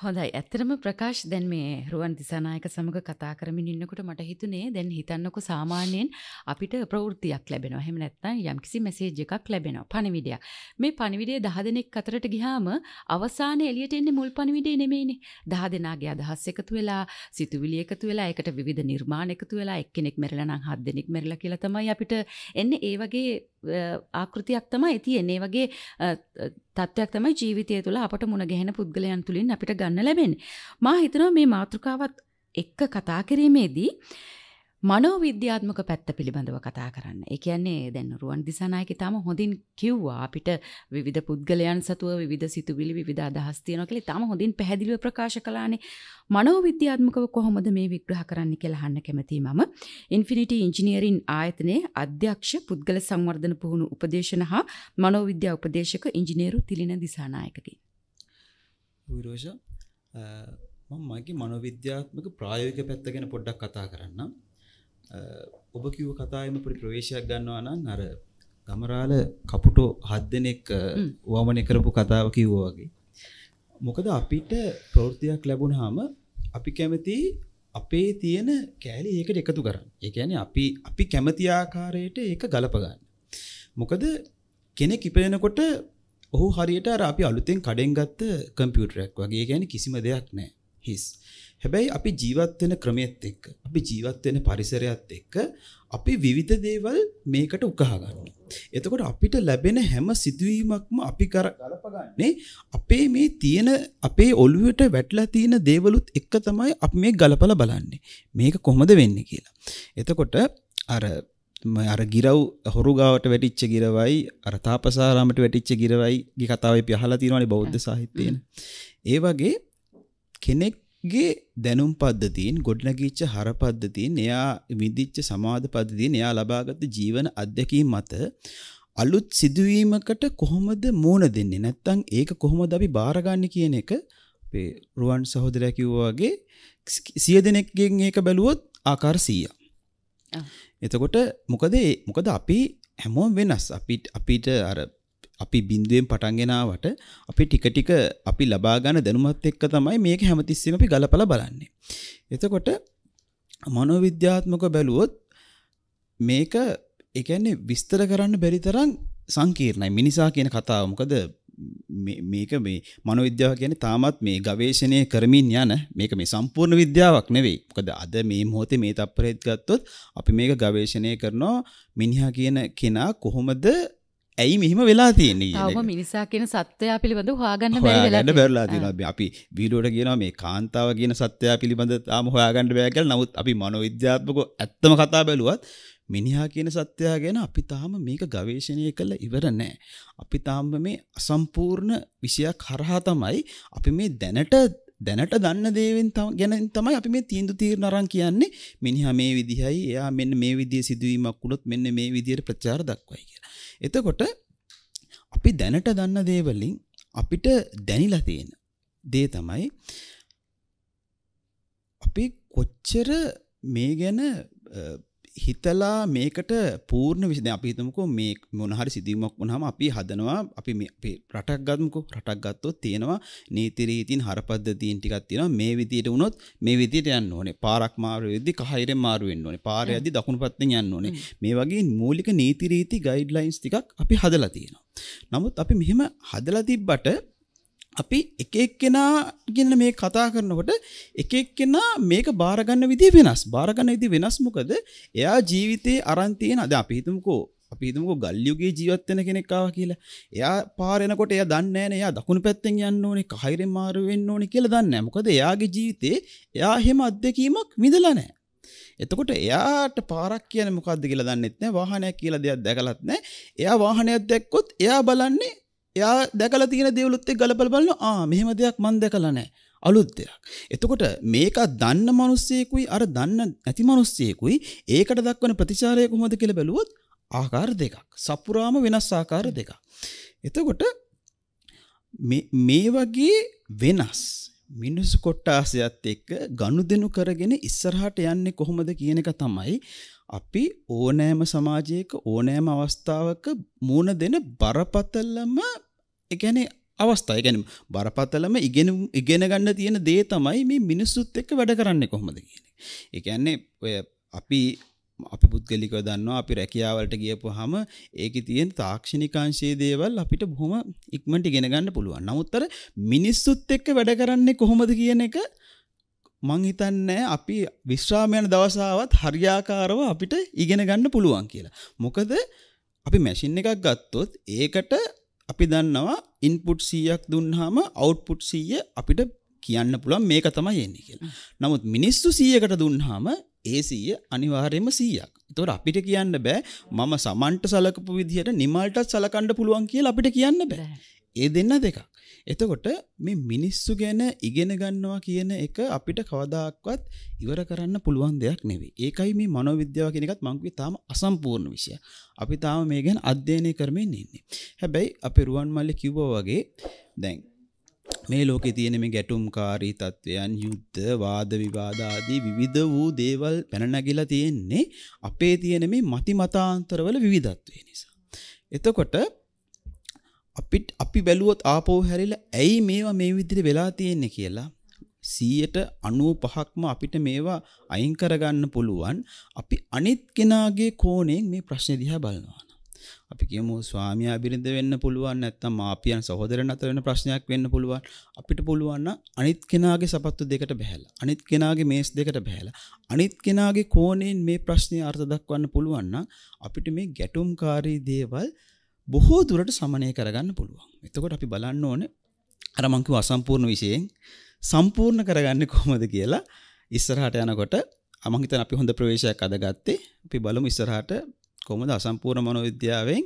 Speaker 3: හොඳයි ඇත්තරම ප්‍රකාශ් දැන් මේ රුවන් දිසානායක සමඟ කතා කරමින් ඉන්නකොට මට හිතුනේ දැන් හිතන්නකො සාමාන්‍යයෙන් අපිට ප්‍රවෘත්තියක් ලැබෙනවා එහෙම නැත්නම් යම්කිසි මැසේජ් එකක් ලැබෙනවා පණිවිඩයක් මේ පණිවිඩය දහ දෙනෙක් අතරට ගියාම අවසානයේ එළියට එන්නේ මුල් පණිවිඩය නෙමෙයිනේ දහ දෙනාගේ අදහස් එකතු වෙලා සිතුවිලි එකතු වෙලා ඒකට විවිධ නිර්මාණ එකතු වෙලා එක්කෙනෙක් මැරිලා නම් හත් දෙනෙක් මැරිලා කියලා තමයි අපිට එන්නේ ඒ වගේ ආකෘතියක් තමයි තියෙන්නේ වගේ තත්ත්වයක් තමයි ජීවිතය තුළ අපට මුණ ගැහෙන පුද්ගලයන් තුළින් අපිට ගන්න ලැබෙන්නේ. මා හිතනවා මේ මාතෘකාවත් එක්ක කතා කිරීමේදී මනෝවිද්‍යාත්මක පැත්ත පිළිබඳව කතා කරන්න. ඒ කියන්නේ දැන් රුවන් දිසානායක තාම හොඳින් කිව්වා අපිට විවිධ පුද්ගලයන් සතුව විවිධ සිතුවිලි විවිධ අදහස් තියෙනවා කියලා තාම හොඳින් පැහැදිලිව ප්‍රකාශ කළානේ. මනෝවිද්‍යාත්මකව කොහොමද මේ විග්‍රහ කරන්න කියලා අහන්න කැමතියි මම. ඉන්ෆිනිටි ඉංජිනියරින් ආයතනයේ අධ්‍යක්ෂ පුද්ගල සංවර්ධන පුහුණු උපදේශන හා මනෝවිද්‍යා උපදේශක ඉංජිනේරු තිලින දිසානායකගෙන්.
Speaker 4: විරෝෂ මම මගේ මනෝවිද්‍යාත්මක ප්‍රායෝගික පැත්ත ගැන පොඩ්ඩක් කතා කරන්නම්. ඔබ කිව්ව කතායම පොඩි ප්‍රවේශයක් ගන්නවා නම් අර ගමරාල කපුටෝ හත් දෙනෙක් වමන කරපු කතාව කිව්වා වගේ මොකද අපිට ප්‍රවෘතියක් ලැබුණාම අපි කැමති අපේ තියෙන කෑලි ඒකට එකතු කරන්න. ඒ කියන්නේ අපි අපි කැමති ආකාරයට ඒක ගලප ගන්න. මොකද කෙනෙක් ඉපදෙනකොට ඔහු හරියට අර අපි අලුතෙන් කඩෙන් ගත්ත කම්පියුටරයක් වගේ. ඒ කියන්නේ කිසිම දෙයක් නැහැ. හිස්. හැබැයි අපි ජීවත් වෙන ක්‍රමයේත් එක්ක අපි ජීවත් වෙන පරිසරයත් එක්ක අපි විවිධ දේවල් මේකට උකහා ගන්නවා. එතකොට අපිට ලැබෙන හැම සිදුවීමක්ම අපි කර ගලපගන්නේ අපේ මේ තියෙන අපේ ඔළුවට වැටලා තියෙන දේවලුත් එක්ක තමයි අපි මේ ගලපලා බලන්නේ. මේක කොහොමද වෙන්නේ කියලා. එතකොට අර අර ගිරව් හොරුගාවට වැටිච්ච ගිරවයි අර තාපසාරාමට වැටිච්ච ගිරවයි ගේ කතාවේ අපි අහලා තියෙනවානේ බෞද්ධ සාහිත්‍යයෙන්. ඒ වගේ කෙනෙක් ගේ දැනුම් පද්ධතියෙන් ගොඩනගීච්ච හර පද්ධතියෙන් එයා විදිච්ච සමාධ පද්ධතියෙන් එයා ලබාගත ජීවන අධ්‍යක්ීම් මත අලුත් සිදුවීමකට කොහොමද මූණ දෙන්නේ නැත්තම් ඒක කොහොමද අපි බාරගන්නේ කියන එක අපේ රුවන් සහෝදරයා කිව්වා වගේ සිය දෙනෙක්ගෙන් ඒක බැලුවොත් ආකාර 100ක්. එතකොට මොකද මොකද අපි හැමෝම වෙනස් අපිට අපිට අර අපි බින්දුවෙන් පටන්ගෙනාවට අපි ටික ටික අපි ලබා ගන්න දැනුමත් එක්ක තමයි මේක හැමතිස්සෙම අපි ගලපලා බලන්නේ. එතකොට මනෝවිද්‍යාත්මක බැලුවොත් මේක ඒ කියන්නේ විස්තර කරන්න බැරි තරම් සංකීර්ණයි. මිනිසා කියන කතාව මොකද මේක මේ මනෝවිද්‍යාව කියන්නේ තාමත් මේ ගවේෂණය කරමින් යන මේක මේ සම්පූර්ණ විද්‍යාවක් නෙවෙයි. මොකද අද මේ මොහොතේ මේ තත්පරෙත් ගත්තොත් අපි මේක ගවේෂණය කරනවා මිනිහා කියන කෙනා කොහොමද ඇයි මෙහිම වෙලා තියෙන්නේ ම
Speaker 3: මිනිසා කියෙන සත්‍යයා පිළිබඳ හාගන්න හොයාගන්න බැරලා තින
Speaker 4: අපි වීඩෝට කියන මේ කාන්තාව කියන සත්‍යයා පිළිබඳ තාම හොයාගන්නඩ බෑකල් නමුත් අපි මනො විද්‍යාත්මක ඇත්තම කතා බැලුවත් මිනිහා කියන සත්‍යයා ගැන අපි තාම මේක ගවේශණය කළ ඉවර නෑ. අපි තාම මේ අසම්පූර්ණ විසියක් හරහා තමයි අපි මේ දැනට දැනට දන්න දේවෙන් ගැන තමයි අපි මේ තීන්දු තීර නරන් කියන්නේ මිනිහා මේ විදිහයි එයා මෙන්න මේ විදිිය සිදුවීමක් වුණොත් මෙන්න මේ විදියට ප්‍රචාර දක්වයි කියලා. එතකොට අපි දැනට දන්න දේවලින් අපිට දැනිලා තියෙන දේ තමයි අපි කොච්චර මේ ගැන හිතලා මේකට පූර්ණ විසිද අපිතමකෝ මේ මොනහරි සිදුවීමක් වුණහම අපි හදනවා අපි රටක් ගත්මකෝ රටක් ගත්තොත් තියෙනවා නීතිරීතින් හරපද්ධතිීන් ටිකක් තියෙන මේ විදියට වුණොත් මේ විදියට යන්න ඕනේ පාරක් මාරුවෙදදි කහයිර මාරුවෙන් ඕනේ පාරයදි දකුණු පත්තෙන් යන්න ඕනේ mm. මේ වගේ මූලික නීතිරීති ගයිඩ්ලයින්ස් ටිකක් අපි හදලා තියෙනවා නමුත් අපි මෙහෙම හදලා තිබ්බට අපි එක එක්කෙනා ගන්න මේ කතා කරනකොට එක එක්කෙනා මේක බාරගන්න විදි වෙනස් බාරගන්න ඉති වෙනස්මොකද එයා ජීවිතයේ අරන්තියෙන් අද අපිහිතුමකෝ අපිහිතුමක ගල්ලියුගේ ජීවත්වන කෙනෙක්කාව කියලා එයා පාරෙනකොට එය දන්නෑන එයා දකුණු පැත්තෙන් යන්න ඕනේ කහිර මාරුවෙන් ඕනි කියල දන්න මොකද එයාගේ ජීවිතේ එයා හෙම අත්දැකීමක් මිදලනෑ එතකොට එයාට පාරක් කියන මොකක්ද කියලා දන්නෙත්න වාහනයක් කියලා දෙයක් දැකලත්න එයා වාහනයක් දැක්කොත් එයා බලන්නේ යා දැකල තියෙන දෙවලුත්තේ ගලපල බලන්න ආ මෙහෙම දෙයක් මන් දැකලනෑ අලුත් දෙයක් එතකොට මේක දන්න මනුස්සයෙකුයි අර දන්න ඇති මනුස්සයෙකුයි ඒකට දක්වන ප්‍රතිචාරය කොහොමද කියලා බැලුවොත් ආකාර දෙකක් සපුරාම වෙනස් ආකාර දෙකක් එතකොට මේ වගේ වෙනස් මිනිස්සු කොට්ටාසයත් එක්ක ගණු දෙනු කරගෙන ඉස්සරහට යන්නේ කොහොමද කියන එක තමයි අපි ඕනෑම සමාජයක ඕනෑම අවස්ථාවක මූුණ දෙන බරපතල්ලම එකැනේ අවස්ථයි ගැනම් බරපතලම ඉගෙන ඉගෙන ගන්න තියෙන දේ තමයි මේ මිනිස්සුත් එක්ක වැඩ කරන්න කොහොමද කියන. එකන්නේ ඔය අපි අපි පුද්ගලික දන්නවා අපි රැකියාවලට ගියපු හම ඒක තියෙන් තාක්ෂණිකාංශයේ දේවල් අපිට බොහොම ඉක්මට ගෙනගන්න පුළුවන් නමුත්තර මිනිස්සුත් එක්ක වැඩ කරන්නේ කොහොමද කියන එක මංහිතන්නෑ අපි විශ්‍රාමයන දවසාවත් හරියාකාරව අපිට ඉගෙන ගන්න පුළුවන් කියලා. මොකද අපි මැසින් එකක් ගත්තොත් ඒකට අපි දන්නවා ඉන්පුට් සීයක් දුන්හම අවුට්පුට් සීය අපිට කියන්න පුළුවන් මේක තමයි එන්නේ කියලා. නමුත් මිනිස්සු සීයකට දුන්හම ඒ සීය අනිවාර්යයෙන්ම සීයක්. ඒතොර අපිට කියන්න බෑ මම සමන්ට සලකපු විදිහට නිමල්ටත් සලකන්න පුළුවන් කියලා අපිට කියන්න බෑ. ඒ දෙන්න දෙකක්. එතකොට මේ මිනිස්සු ගැන ඉගෙන ගන්නවා කියන එක අපිට කවදාක්වත් ඉවර කරන්න පුළුවන් දෙයක් නෙවේ ඒකයි මේ මනෝවිද්‍යාව කෙනෙකත් මංකවි තාම අසම්පූර්ණ විෂය අපි තාම මේ ගැන අධ්‍යයනය කරමින් ඉන්නේ හැබැයි අපි රුවන් මල්ල කිව්ව වගේ දැන් මේ ලෝක තියෙන මේ ගැටුම්කාරී තත්ත්වයන් යුද්ධ වාද විවාදාදී විවිධ වූ දේවල් පැනනගිලා තියෙන්නේ අපේ තියෙන මේ මති මතාන්තරවල විවිධත්වය නිසා. එතකොට අපිට අපි බැලුවොත් ආපෝ හැරිලා ඇයි මේවා මේ විදිහට වෙලා තියෙන්නේ කියලා 95%ක්ම අපිට මේවා අයින් කරගන්න පුළුවන් අපි අනිත් කෙනාගේ කෝණයෙන් මේ ප්‍රශ්නේ දිහා බලනවා. අපි කියමු ස්වාමියා බිරිඳ වෙන්න පුළුවන් නැත්නම් මාපියන් සහෝදරයන් අතර වෙන ප්‍රශ්නයක් වෙන්න පුළුවන් අපිට පුළුවන් නම් අනිත් කෙනාගේ සපත්තු දෙකට බහැලා අනිත් කෙනාගේ මේස් දෙකට බහැලා අනිත් කෙනාගේ කෝණයෙන් මේ ප්‍රශ්නේ අර්ථ දක්වන්න පුළුවන් නම් අපිට මේ ගැටුම්කාරී දේවල් බොහෝ දුරට සමනය කරගන්න පුළුවන් එතකොට අපි බලන්න ඕන අරමංකව අසම්පූර්ණ විශයෙන් සම්පූර්ණ කරගන්න කොහොමද කියලා ඉස්සරහට යනකොට අමහිත අපි හොඳ ප්‍රවේශයක් අදගත්තේ අපි බලමු ඉස්සරහට කොමද අසම්පූර්ණ මනොවිද්‍යාවෙන්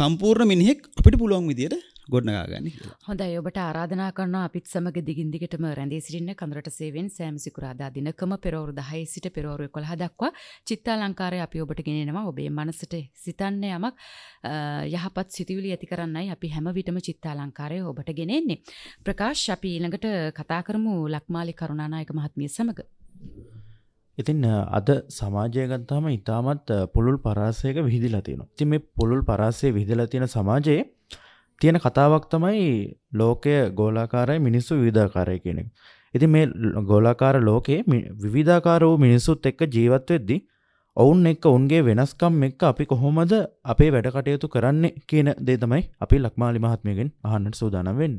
Speaker 4: සම්පූර්ණ මිනිහෙක් අපිට පුළුවන් විදියට ගොඩ්නගාගන්න
Speaker 3: හොඳයි ඔබට ආරාධනා කරන අපිත් සමග දිගින්දිගටම රැඳේ සිටින්න කඳරට සේවෙන් සෑමසිකුරාදා දිනකම පෙරවරු දහයි සිට පෙරවරුව කොළහ දක්වා චිත්තා ලංකාරය අපි ඔබට ගෙනෙනවා ඔබේ මනසට සිතන්න යමක් යහපත් සිතිවිලි ඇති කරන්නයි අපි හැම විටම චිත්තා ලංකාරය ඔබට ගෙනෙන්නේ ප්‍රකාශ අපි ඊළඟට කතා කරමු ලක්මාලි කරුණානායක මහත්මිය සමඟ
Speaker 1: ඉතින් අද සමාජය ගත්තාම ඉතාමත් පුළුල් පරාසයක විහිදිලා තියෙනවා. ඉතින් මේ පුළුල් පරාසය විහිදිලා තියෙන සමාජයේ තියෙන කතාවක් තමයි ලෝකය ගෝලාකාරය මිනිස්සු විධාකාරය කෙනෙක්. ඉති මේ ගෝලාකාර ලෝකයේ විවිධාකාර වූ මිනිස්සුත් එක්ක ජීවත්වෙද්දි ඔවුන් එක්ක උන්ගේ වෙනස්කම් එක්ක අපි කොහොමද අපේ වැඩ කටයුතු කරන්නේ කියන දේ තමයි අපි ලක්මාලි මහත්මයගෙන් අහන්නට සූදානම් වෙන්න.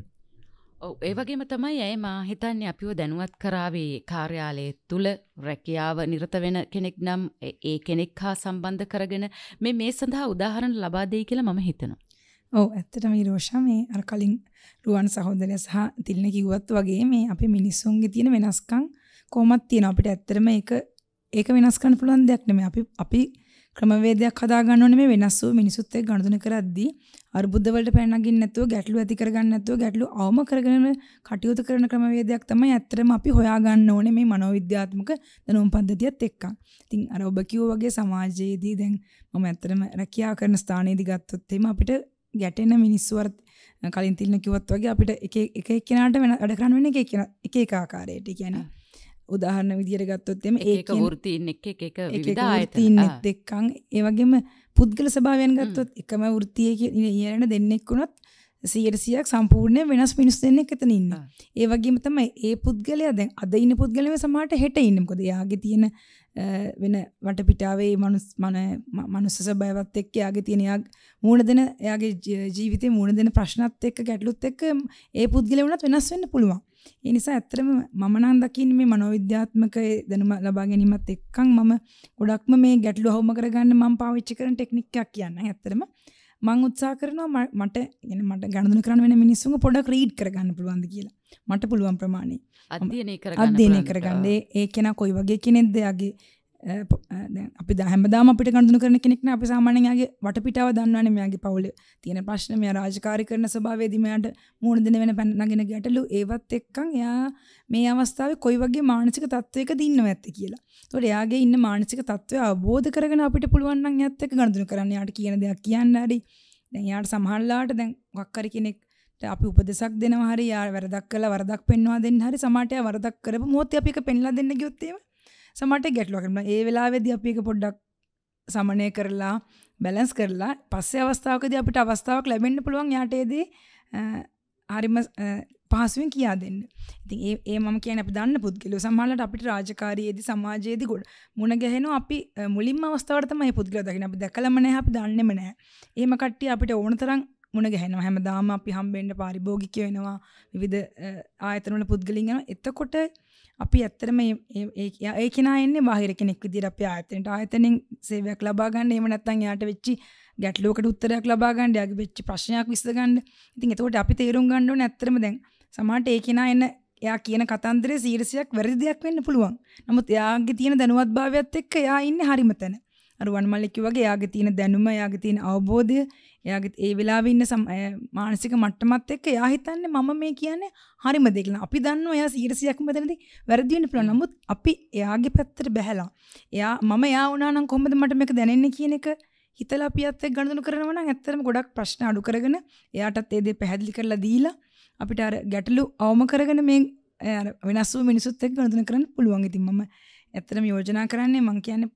Speaker 3: ඒවගේම තමයි ඇයි මා හිතන්නේ අපිව දැනුවත් කරාවේ කාර්යාලයේ තුළ රැකියාව නිරත වෙන කෙනෙක් නම් ඒ කෙනෙක් හා සම්බන්ධ කරගෙන මේ මේ සඳහා උදාහරණ ලබා දෙයි කියලා මම හිතනවා.
Speaker 5: ඔව් ඇත්තටම ඊරෝෂා මේ අර කලින් රුවන් සහෝදරය සහ තිල්න කිව්වත් වගේ මේ අපේ මිනිස්සුන්ගේ තියෙන වෙනස්කම් කොහොමද තියෙන අපිට ඇත්තටම ඒක ඒක වෙනස් කරන්න පුළුවන් දෙයක් නෙමෙයි අපි අපි ක්‍රමවේදයක් හදා ගන්න ඕනේ මේ වෙනස් වූ මිනිසුත් එක්ක ගනුදෙනු කරද්දී අර්බුද වලට පැන නගින්න නැතුව ගැටලු ඇති කරගන්න නැතුව ගැටලු අවම කරගෙන කටයුතු කරන ක්‍රමවේදයක් තමයි ඇත්තටම අපි හොයා ගන්න ඕනේ මේ මනෝවිද්‍යාත්මක දැනුම් පද්ධතියත් එක්ක. ඉතින් අර ඔබ කිව්වා වගේ සමාජයේදී දැන් මම ඇත්තටම රැකියාව කරන ස්ථානයේදී ගත්තොත් එහෙම අපිට ගැටෙන මිනිස්සුවත් කලින් තිල්න කිවත් වගේ අපිට එක එක්කෙනට වෙන අඩ කරන්න වෙන එක කියන එක ආකාරයට කියන උදාහරණ විදිර ගත්තොත්තෙම ඒක
Speaker 3: ෘතින් එක එක ෘතින්
Speaker 5: එක්කං ඒවගේම පුද්ගල සභාවයන් ගත්තොත් එකම ෘතියක ඉරණ දෙන්නෙක් වුණොත් සියරසියක් සම්පූර්ණය වෙනස් මිනිස් දෙන්නෙක් එතන ඉන්න ඒවගේම තමයි ඒ පුද්ගලය දැන් අද ඉන්න පුද්ගලව සමට හෙට ඉන්නකොද යාගේ තියෙන වෙන වටපිටාවේ මනුස් මන මනුස්සස බයවත් එක්ක යාගේ තියෙනයක් මූුණ දෙන යාගේ ජීවිතය මුණ දෙන ප්‍රශ්නත් එක්ක ගැටලුත් එක්ක ඒ පුද්ගල වනත් වෙනස් වෙන්න පුළුවන් එනිසා ඇත්තරම මනන් දකින් මේ මනෝවිද්‍යාත්මක දැනුම ලබා ගැනීමත් එක්කං මම ගොඩක්ම මේ ගැටලු හවම කරගන්න මං පාවිච්චි කරන ටෙක්නික්කයක් කියන්න ඇත්තරම මං උත්සා කරනවා මට එන මට ගණඳන කරන්න වෙන මිනිස්සුන් පොඩක් රීඩ් කරගන්න පුළුවන්ද කියලා මට පුළුවන් ප්‍රමාණය අධ්‍යයනය කරගන්න අධ්‍යයනය කරගන්නේ ඒ කෙනා කොයි වගේ කෙනෙක්ද යාගේ අපි දැහමදාම අපිට ගඳුන කරන කෙනෙක්න අපි සාමානයාගේ වට පිටාව දන්නවන මෙයාගේ පවුල තියෙන ප්‍රශ්න මෙයා රාජකාරි කරන ස්භාවේදීමයට මුණ දෙන වෙන පැනගෙන ගැටලු ඒවත් එක්කං එයා මේ අවස්ථාව කොයි වගේ මානසික තත්ත්වයක දින්න ඇත්ත කියලා තොට එයාගේ ඉන්න මානසික තත්ත්වය අබෝධ කරගෙන අපිට පුළුවන්න්න ඇත්ත එක ගඳුන කරන්න යාට කියන දෙයක් කියන්න අඩි දැන් යාට සමහල්ලාට දැන් වක්කරි කෙනෙක් අපි උපදෙසක් දෙනවාහරි යා වැරදක් කළ වරදක් පෙන්වා දෙන්න හරි සමාටය වරදක් කරපු මෝත්‍ය අපික පෙන්ලා දෙන්න ගයොත්තේවා සමට ගැටලුවකරන ඒ වෙලාවෙදි අපි එක පොඩ්ඩක් සමනය කරලා බැලන්ස් කරලා පස්සේ අවස්ථාවකදී අපිට අවස්ථාවක් ලැබෙන්න පුළුවන් යාටේදී හරිම පහසුවෙන් කියා දෙන්න. ඉතින් ඒ ඒ මම කියන්නේ අපි දන්න පුද්ගලයෝ සමහරවිට අපිට රාජකාරියේදී සමාජයේදී ගොඩ මුණ ගැහෙනවා අපි මුලින්ම අවස්ථාවට තමයි පුද්ගලයා දකින්න. අපි දැකලම නැහැ අපි දන්නෙම නැහැ. එහෙම කට්ටිය අපිට ඕන තරම් මුණ ගැහෙනවා. හැමදාම අපි හම්බෙන්න පාරිභෝගිකයෝ වෙනවා. විවිධ ආයතන වල පුද්ගලින් යනවා. එතකොට අපි ඇත්තරම ඒ කෙන එන්නේ බාහිර කෙනෙක් විදිර අප ආතනට ආතනෙන් සේවයක් ලබාගන්න එම නත්තන් යාට වෙච්චි ගැටලෝකට උත්තරයක් ලබාගන්න යාගේ වෙච්චි ප්‍රශ්නයක් විස්සගන්න ඉතින් එතකොට අපි තේරුම් ගන්නෝ නැත්තරම දැන් සමහට ඒ කෙන එන්න එයා කියන කතන්දරේ සීරසියක් වැරදිදයක් වෙන්න පුළුවන් නමුත් එයාගේ තියෙන දැනුවත් භාවයක්ත් එක්ක එයා ඉන්න හරිමතැන අරුවන් මල්ලෙකි වගේ යාගේ තියෙන දැනුම යාගේ තියෙන අවබෝධය එයාගේ ඒ වෙලාවෙ ඉන්න මානසික මට්ටමත් එක්ක එයා හිතන්නේ මම මේ කියන්නේ හරිම දෙයක් කියලා. අපි දන්නවා එයා 100%ක්ම මෙතනදී වැරදි වෙන්න පුළුවන්. නමුත් අපි එයාගේ පැත්තට බැහැලා එයා මම එයා වුණා නම් කොහොමද මට මේක දැනෙන්නේ කියන එක හිතලා අපි අත් එක්ක ගනුදෙනු කරනවා නම් ඇත්තටම ගොඩක් ප්‍රශ්න අඩු කරගෙන එයාටත් ඒ දේ පැහැදිලි කරලා දීලා අපිට අර ගැටලු අවම කරගෙන මේ වෙනස් වූ මිනිසුත් එක්ක ගනුදෙනු කරන්න පුළුවන්. ඉතින් මම ඇත්තටම යෝජනා කරන්නේ මං කියන්නේ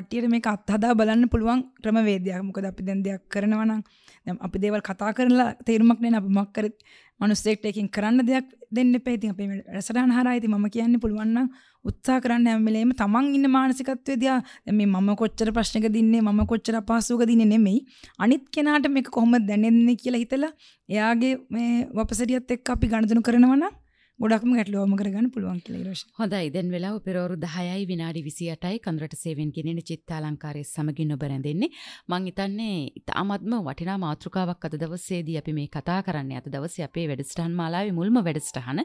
Speaker 5: කටියට මේ අත්හදා බලන්න පුළුවන් ක්‍රමවේදයක් මොකද අපි දැන් දෙයක් කරනවනම් දැන් අපි දේවල් කතා කරලා තේරුමක් නෑ අපි මොකක් කරත් මනුස්සයෙක්ට එකකින් කරන්න දෙයක් දෙන්න එපා ඉතින් අපි රසඩාන හරහා ඉතින් මම කියන්නේ පුළුවන් නම් උත්සාහ කරන්න හැම වෙලේම තමන් ඉන්න මානසිකත්වයේ දිහා දැන් මේ මම කොච්චර ප්‍රශ්නක දින්නේ මම කොච්චර අපහසුක දින්නේ නෙමෙයි අනිත් කෙනාට මේක කොහොමද දැනෙන්නේ කියලා හිතලා එයාගේ මේ වපසරියත් එක්ක අපි ගණදෙනු කරනවා නම් ගොඩක්ම ගැටලෝම කරගන්න පුළුවන් කියලරශ
Speaker 3: හොඳයි දැන් වෙලා පෙරෝරු දහයයි විනාඩි විසියටයි කඳරට සේවෙන් ගෙනෙන චිත්තාලංකාරය සමගින් ඔබරැඳෙන්නේ මං හිතන්නේ ඉතාමත්ම වටිනා මාතෘකාවක් අද දවසේදී අපි මේ කතා කරන්න අත දවස අපේ වැඩස්ටහන් මාලාවේ මුල්ම වැඩස්ටහන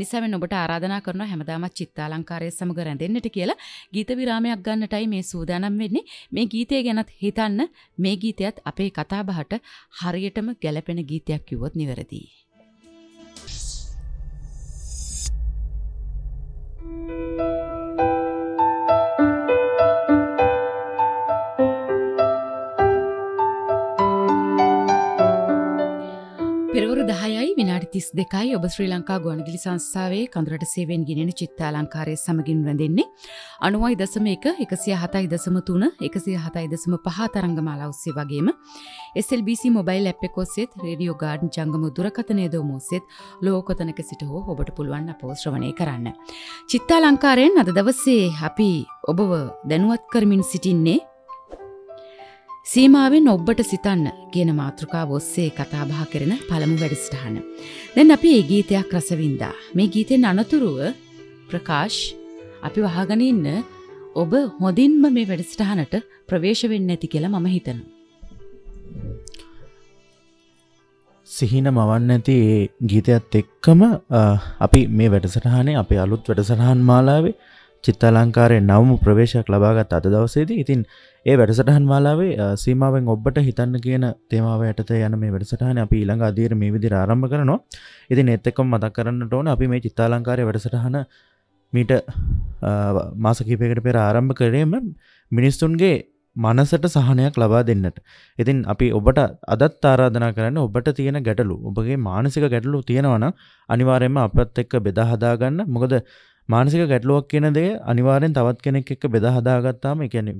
Speaker 3: එනිසාවෙන් ඔබට ආරාධනා කරන හැමදාමත් චිත්තාලංකාරය සමග රැඳෙන්නට කියලා ගීත විරාමයක් ගන්නටයි මේ සූදානම් වෙන්නේ මේ ගීතය ගැනත් හිතන්න මේ ගීතයත් අපේ කතාබහට හරියටම ගැලපෙන ගීතයක් කිව්වොත් නිවැරදිී තිස් දෙකයි ඔබ ශ්‍රී ලංකා ගුවන්ගිලි සංස්ථාවේ කඳුරට සේවෙන් ගෙනෙන චිත්තා ලංකාරය සමගින් රැඳෙන්නේ අනුවයි දසම එක එකසිය හතයි දසම තුන එකසිය හතයි දසම පහ තරංගමාලා ඔස්සේ වගේම SLBC මොබයිල් ඇප් එකෝස්සෙත් රේඩියෝ ගාඩන් ජංගම දුරකතනය දෝමෝසෙත් ලෝකොතනක සිට හෝ ඔබට පුළුවන් අපෝශ්‍රවණය කරන්න. චිත්තා ලංකාරයෙන් අද දවසේ අපි ඔබව දැනුවත් කරමින් සිටින්නේ සීමාවෙන් ඔබ්බට සිතන්න කියන මාතෘකාව ඔස්සේ කතාබහ කරන පළමු වැඩස්ටහන. දැන් අපි ඒ ගීතයක් රසවින්දා. මේ ගීතෙන් අනතුරුව ප්‍රකාශ් අපි වහගනින්න ඔබ හොඳින්ම මේ වැඩස්ටහනට ප්‍රවේශ වෙන්න ඇති කියලා මම හිතන.
Speaker 1: සිහින මවන්න ඇති ඒ ගීතයත් එක්කම අපි මේ වැඩසටහනේ අපේ අලුත් වැඩසටහන් මාලාවේ චිත්තාලංකාරය නවම ප්‍රවේශයක් ලබාගත් අද දවසේදී ඉතින් ඒ වැඩසටහන් මාලාවේ සීමාවෙන් ඔබට හිතන්න කියන තේමාව යටතේ යන මේ වැඩසටහන අපි ඊළඟ අදීර මේ විදිහට ආරම්භ කරනවා. ඉතින් ඒත් එක්කම මතක් කරන්නට ඕන අපි මේ චිත්තාලංකාරය වැඩසටහන මීට මාස කිහිපයකට පෙර ආරම්භ කරේම මිනිස්සුන්ගේ මනසට සහනයක් ලබා දෙන්නට. ඉතින් අපි ඔබට අදත් ආරාධනා කරන්න ඔබට තියෙන ගැටලු ඔබගේ මානසික ගැටලු තියෙනවන අනිවාරයම අපත් එක්ක බෙදා හදාගන්න මොකද මානසික ගැටලුවක් කියන දේ අනිවාර්යෙන් තවත් කෙනෙක් එක්ක බෙදා හදාගත්තාම ඒ කියන්නේ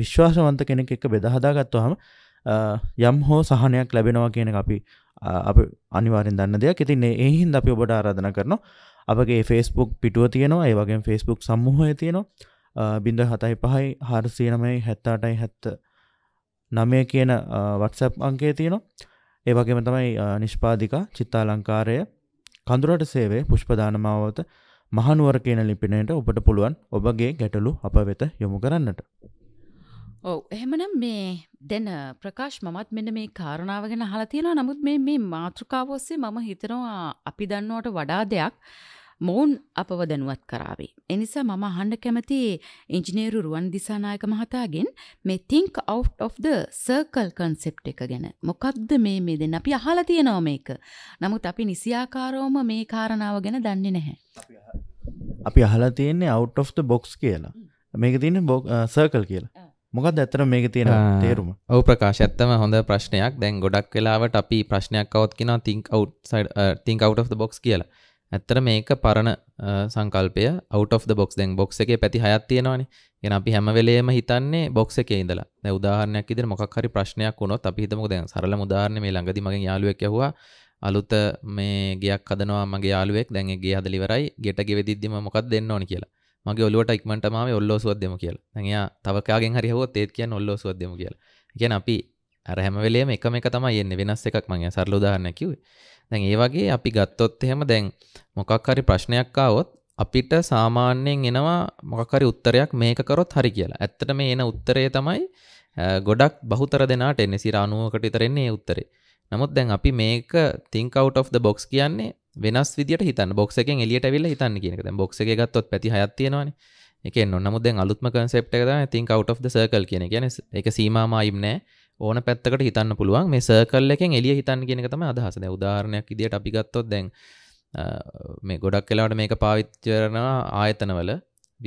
Speaker 1: විශ්වාසවන්ත කෙනෙක් එක්ක බෙදා හදාගත්තාම යම් හෝ සහනයක් ලැබෙනවා කියන අපි අප අනිවාරෙන් දන්න දෙයක් ඉතින් එහින්ද අපි ඔබට ආරාධන කරන අපගේ ෆෙස්බුක් පිටුව තියෙනවා ඒ වගේ ෆෙස්බුක් සම්මහය තියෙනවා බිඳ හතයි පහයි හාරසය නමයි හැත්තාටයි හැත්ත නමය කියන වටසප් අංකේ තියෙනවා ඒ වගේම තමයි නිෂ්පාදික චිත්තා ලංකාරය කඳුරට සේවේ පුෂ්පදානමාවත මහනුවර කියන ලිපිනයට ඔබට පුළුවන් ඔබගේ ගැටලු අප වෙත යොමු කරන්නට.
Speaker 3: ඔව එහෙමනම් මේ දැන ප්‍රකාශ මමත් මෙන්න මේ කාරණාව ගැන අහලා තියෙනවා නමුත් මේ මේ මාතෘකාව ඔස්සේ මම හිතනවා අපි දන්නවට වඩා දෙයක් මොවුන් අපව දැනුවත් කරාවේ. එනිසා මම අහන්න කැමති ඉංජිනේරු රුවන් දිසානායක මහතාගෙන් මේ think out of the circle concept එක ගැන. මොකක්ද මේ මේ දෙන්න අපි අහලා තියෙනවා මේක. නමුත් අපි නිසියාකාරවම මේ කාරණාව ගැන දන්නේ නැහැ.
Speaker 1: අපි අහලා තියෙන්නේ අවට් of the බොක්ස් කියලා මේක තියන්න බොක් සර්කල් කියලා මොකක් ඇතර මේක තියෙන තේරුම
Speaker 2: ඔව ප්‍රකාශ ඇත්තම හොඳ ප්‍රශ්නයක් දැන් ගොඩක් වෙලාවට අපි ප්‍රශ්නයක් අවුත් කියෙන think think out of the box කියලා ඇත්තර මේක පරණ සංකල්පය අවට of බොක් දැන් බොක් එකේ පැති හයත් තියෙනවානි ගෙන අපි හැමවෙලේම හිතන්නේ බොක්ස එක ඉඳලා දැ උදාහරනයක් ඉදිර මොක්හරි ප්‍රශ්නයක් වුණොත් අපි හිතමක දැන් සරල මුදාරණ මේ ළඟදි මගේ යාලුවක් ඇහවා අලුත මේ ගයක් හදනවා මගේ යාළුවෙක් දැන් ගේ හදලිවරයි ගෙට ගෙවෙදිද්දිම මොකක් දෙන්න ඕනි කියලා මගේ ඔලුවට ඉක්මනට මාව ඔල්ලෝසුවක් දෙමු කියලා. දැන් එයා තව කාගෙන් හරි හවොත් ඒත් කියන්නේ ඔල්ලෝසුවක් දෙමු කියලා. කියන්නේ අපි අර හැම වෙලේම එකම එක තමයි එන්නේ වෙනස් එකක් මම සරල උදාහරණයක් කිව්වේ. දැන් ඒ වගේ අපි ගත්තොත් එහෙම දැන් මොකක් හරි ප්‍රශ්නයක් ආවොත් අපිට සාමාන්‍යයෙන් එනවා මොකක් හරි උත්තරයක් මේක කරොත් හරි කියලා. ඇත්තට මේ එන උත්තරය තමයි ගොඩක් බහුතර දෙනාට එන්නේ 90කට විතර එන්නේ ඒ උත්තරේ. නමුත් දැන් අපි මේක තිංක out of the box කියන්නේ වෙනස් විදිහට හිතන්න box එකෙන් එළියට ඇවිල්ලා හිතන්න කියන එක. දැන් box එකේ ගත්තොත් පැති හයක් තියෙනවානේ. ඒකෙන් නෝ නමුත් දැන් අලුත්ම concept එක තමයි think out of the circle කියන එක. කියන්නේ ඒක සීමා මායිම් නැහැ. ඕන පැත්තකට හිතන්න පුළුවන්. මේ circle එකෙන් එළිය හිතන්න කියන එක තමයි අදහස. දැන් උදාහරණයක් විදිහට අපි ගත්තොත් දැන් මේ ගොඩක් වෙලාවට මේක පාවිච්චි කරනවා ආයතනවල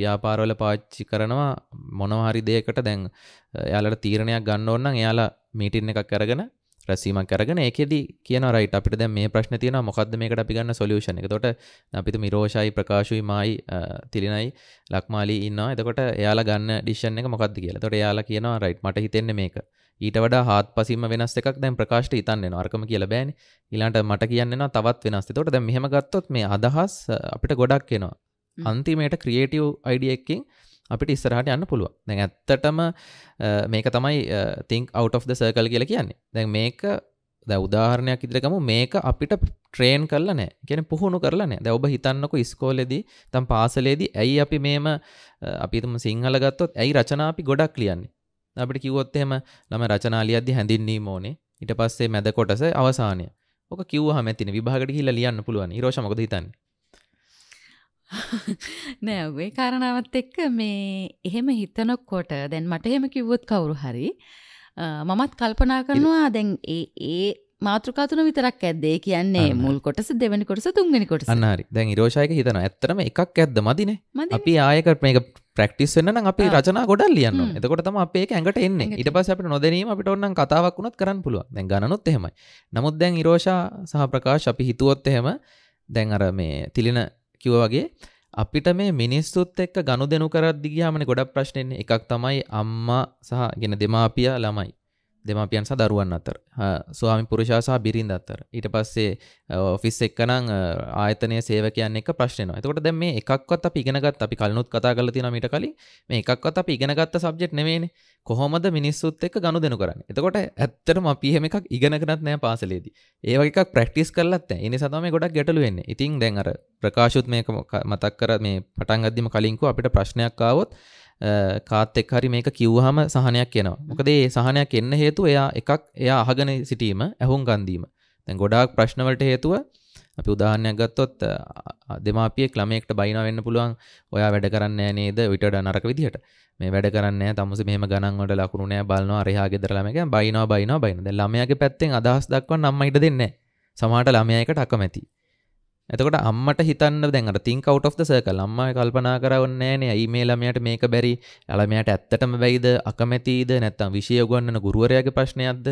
Speaker 2: ව්‍යාපාරවල පාච්චි කරනවා මොනවහරි දෙයකට දැන් එයාලට තීරණයක් ගන්න ඕන්න එයාලා මීටින් එකක් කරගෙන රැසීමක් කරගෙන ඒකෙදි කියන රයිට අපිට දැන් මේ ප්‍රශ්න තියෙනවා මොකද්ද මේකට අපි ගන්න සොලියුෂන් එක. එතකොට අපිට මිරෝෂයි ප්‍රකාශුයි මායි තිලිනයි ලක්මාලි ඉන්නවා. එතකොට එයාලා ගන්න ඩිසිෂන් එක මොකද්ද කියලා. එතකොට එයාලා කියනවා රයිට් මට හිතෙන්නේ මේක. ඊට වඩා හාත්පසින්ම වෙනස් එකක් දැන් ප්‍රකාශට හිතන්න එනවා. අරකම කියලා බෑනේ. ඊළඟට මට කියන්න එනවා තවත් වෙනස්. එතකොට දැන් මෙහෙම ගත්තොත් මේ අදහස් අපිට ගොඩක් එනවා. අන්තිමේට ක්‍රියේටිව් අයිඩියකින් අපිට ඉස්සරහට යන්න පුළුව දැන් ඇත්තටම මේක තමයි think out of the circle කියල කියන්නේ දැන් මේක දැ උදාහරණයක් ඉදිරකම මේක අපිට ට්‍රේන් කරලන ගැන පුහුණු කරලන දැ ඔබ හිතන්නක ඉස්කෝලෙදී තම් පාසලේදී ඇයි අපි මේම අපිතුම සිංහල ගත්තොත් ඇයි රචනා අපි ගොඩක් ලියන්නේ අපිට කිවොත්තෙම ළම රචනාලියද්දි හැඳින්නේ මෝනේ ඉට පස්සේ මැද කොටස අවසානය ඕක කිව්හ මැතින විභාගට හිල්ල ලියන්න පුළුවන් රෝෂමක හිතන්නේ
Speaker 3: නෑ ඔය කාරණාවත් එක්ක මේ එහෙම හිතනකොට දැන් මට එහෙම කිව්වොත් කවුරු හරි මමත් කල්පනා කරනවා දැන් ඒ ඒ මාතෘකා තුන විතරක් ඇද්ද ඒ කියන්නේ මුල් කොටස දෙවෙනි කොටස තුන්වෙනි කොටස අන්න
Speaker 2: හරි දැන් ඉරෝෂායක හිතනවා ඇත්තටම එකක් ඇද්ද මදිනේ අපි ආයෙක මේක ප්‍රැක්ටිස් වෙන්න නම් අපි රචනා ගොඩක් ලියන්න ඕනේ එතකොට තමයි අපි ඒක ඇඟට එන්නේ ඊට පස්සේ අපිට නොදැනීම අපිට ඕනනම් කතාවක් වුණත් කරන්න පුළුවන් දැන් ගණනොත් එහෙමයි නමුත් දැන් ඉරෝෂා සහ ප්‍රකාශ් අපි හිතුවොත් එහෙම දැන් අර මේ තිලින කිව වගේ අපිට මේ මිනිස්සුත් එක්ක ගණු දෙනු කරද්දිගයාමන ගොඩක් ප්‍රශ්නයෙන් එකක් තමයි අම්මා සහ ගෙන දෙමාපිය ළමයි දෙමපියන් සහ දරුවන් අතර ස්වාමි පුරුෂයා සහ බිරිඳ අතර ඊට පස්සේ ඔෆිස් එක්කනම් ආයතනය සේවකයන් එක්ක ප්‍රශ්න එනවා. එතකොට දැන් මේ එකක්වත් අපි ඉගෙනගත් අපි කලිනුත් කතා කරලා තියෙනවා මීට කලින් මේ එකක්වත් අපි ඉගෙනගත්ත සබ්ජෙක්ට් නෙමෙයිනේ. කොහොමද මිනිස්සුත් එක්ක ගනුදෙනු කරන්නේ. එතකොට ඇත්තටම අපි එහෙම එකක් ඉගෙනගෙනත් නෑ පාසලේදී. ඒ වගේ එකක් ප්‍රැක්ටිස් කරලත් නැහැ. ඒ නිසා තමයි ගොඩක් ගැටලු වෙන්නේ. ඉතින් දැන් අර ප්‍රකාශුත් මේක මතක් කර මේ පටන් ගද්දිම කලින්කෝ අපිට ප්‍රශ්නයක් ආවොත් කාත් එක් හරි මේක කිව්වහම සහනයක් එනවා. මොකද ඒ සහනයක් එන්න හේතුව එයා එකක් එයා අහගෙන සිටීම, ඇහුම් ගන් දීම. දැන් ගොඩාක් ප්‍රශ්න වලට හේතුව අපි උදාහරණයක් ගත්තොත් දෙමාපියෙක් ළමයෙක්ට බයිනා වෙන්න පුළුවන්. ඔයා වැඩ කරන්නේ නැහැ නේද? විතර නරක විදිහට. මේ වැඩ කරන්නේ නැහැ. තමුසේ මෙහෙම ගණන් වලට ලකුණු නැහැ. බලනවා රෙහා ගෙදර ළමයා කියන්නේ බයිනවා බයිනවා බයිනවා. දැන් ළමයාගේ පැත්තෙන් අදහස් දක්වන්න අම්මා ඉඩ දෙන්නේ නැහැ. සමහරට ළමයා එකට අකමැතියි. එතකොට අම්මට හිතන්න දැන්ට තින් කවට් of සර්කල් අම්ම කල්පනා කරවන්නේ නෑ ඇයි මේ ළමයට මේක බැරි ඇළමයට ඇත්තටම බැයිද අකමැතිද නැත්තම් විෂය ගොන්නන ගුරුවරයාගේ ප්‍රශ්නයක්ද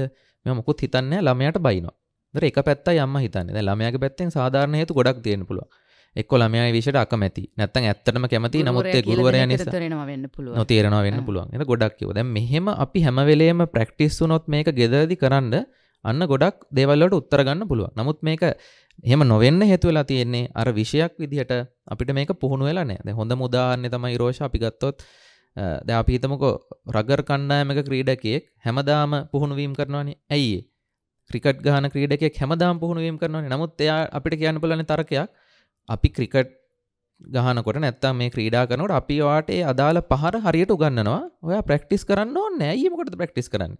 Speaker 2: මේ මොකුත් හිතන්නේ ළමයට බයිනවා. දර එක පැත්තයි අම්ම හිතන්නේ. දැන් ළමයාගේ පැත්තෙන් සාධාරණ හේතු ගොඩක් තියෙන්න පුළුවන්. එක්ක ළමයා විෂයට අකමැති. නැත්තම් ඇත්තටම කැමති නමුත් ඒ ගුරුවරයා නිසා
Speaker 3: නොතේරෙනවා වෙන්න
Speaker 2: පුළුවන්. ඒක ගොඩක් කිව්වා. දැන් මෙහෙම අපි හැම වෙලේම ප්‍රැක්ටිස් වුණොත් මේක gederදී කරන්න අන්න ගොඩක් දේවල් වලට උත්තර ගන්න පුළුවන්. නමුත් මේක එහෙම නොවෙන්න හේතුවෙලා තියෙන්නේ අර විෂයක් විදිහට අපිට මේක පුහුණු වෙලා නෑ. දැන් හොඳම උදාහරණය තමයි රෝෂ අපි ගත්තොත් දැන් අපි හිතමුකෝ රගර් කණ්ඩායමක ක්‍රීඩකයෙක් හැමදාම පුහුණු වීම කරනවානේ. ඇයි ඒ? ක්‍රිකට් ගහන ක්‍රීඩකයෙක් හැමදාම පුහුණු වීම කරනවානේ. නමුත් එයා අපිට කියන්න පුළුවන් තර්කයක් අපි ක්‍රිකට් ගහනකොට නැත්තම් මේ ක්‍රීඩා කරනකොට අපි වාට ඒ අදාළ පහර හරියට උගන්වනවා. ඔයා ප්‍රැක්ටිස් කරන්න ඕනේ නෑ. ඇයි මොකටද ප්‍රැක්ටිස් කරන්නේ?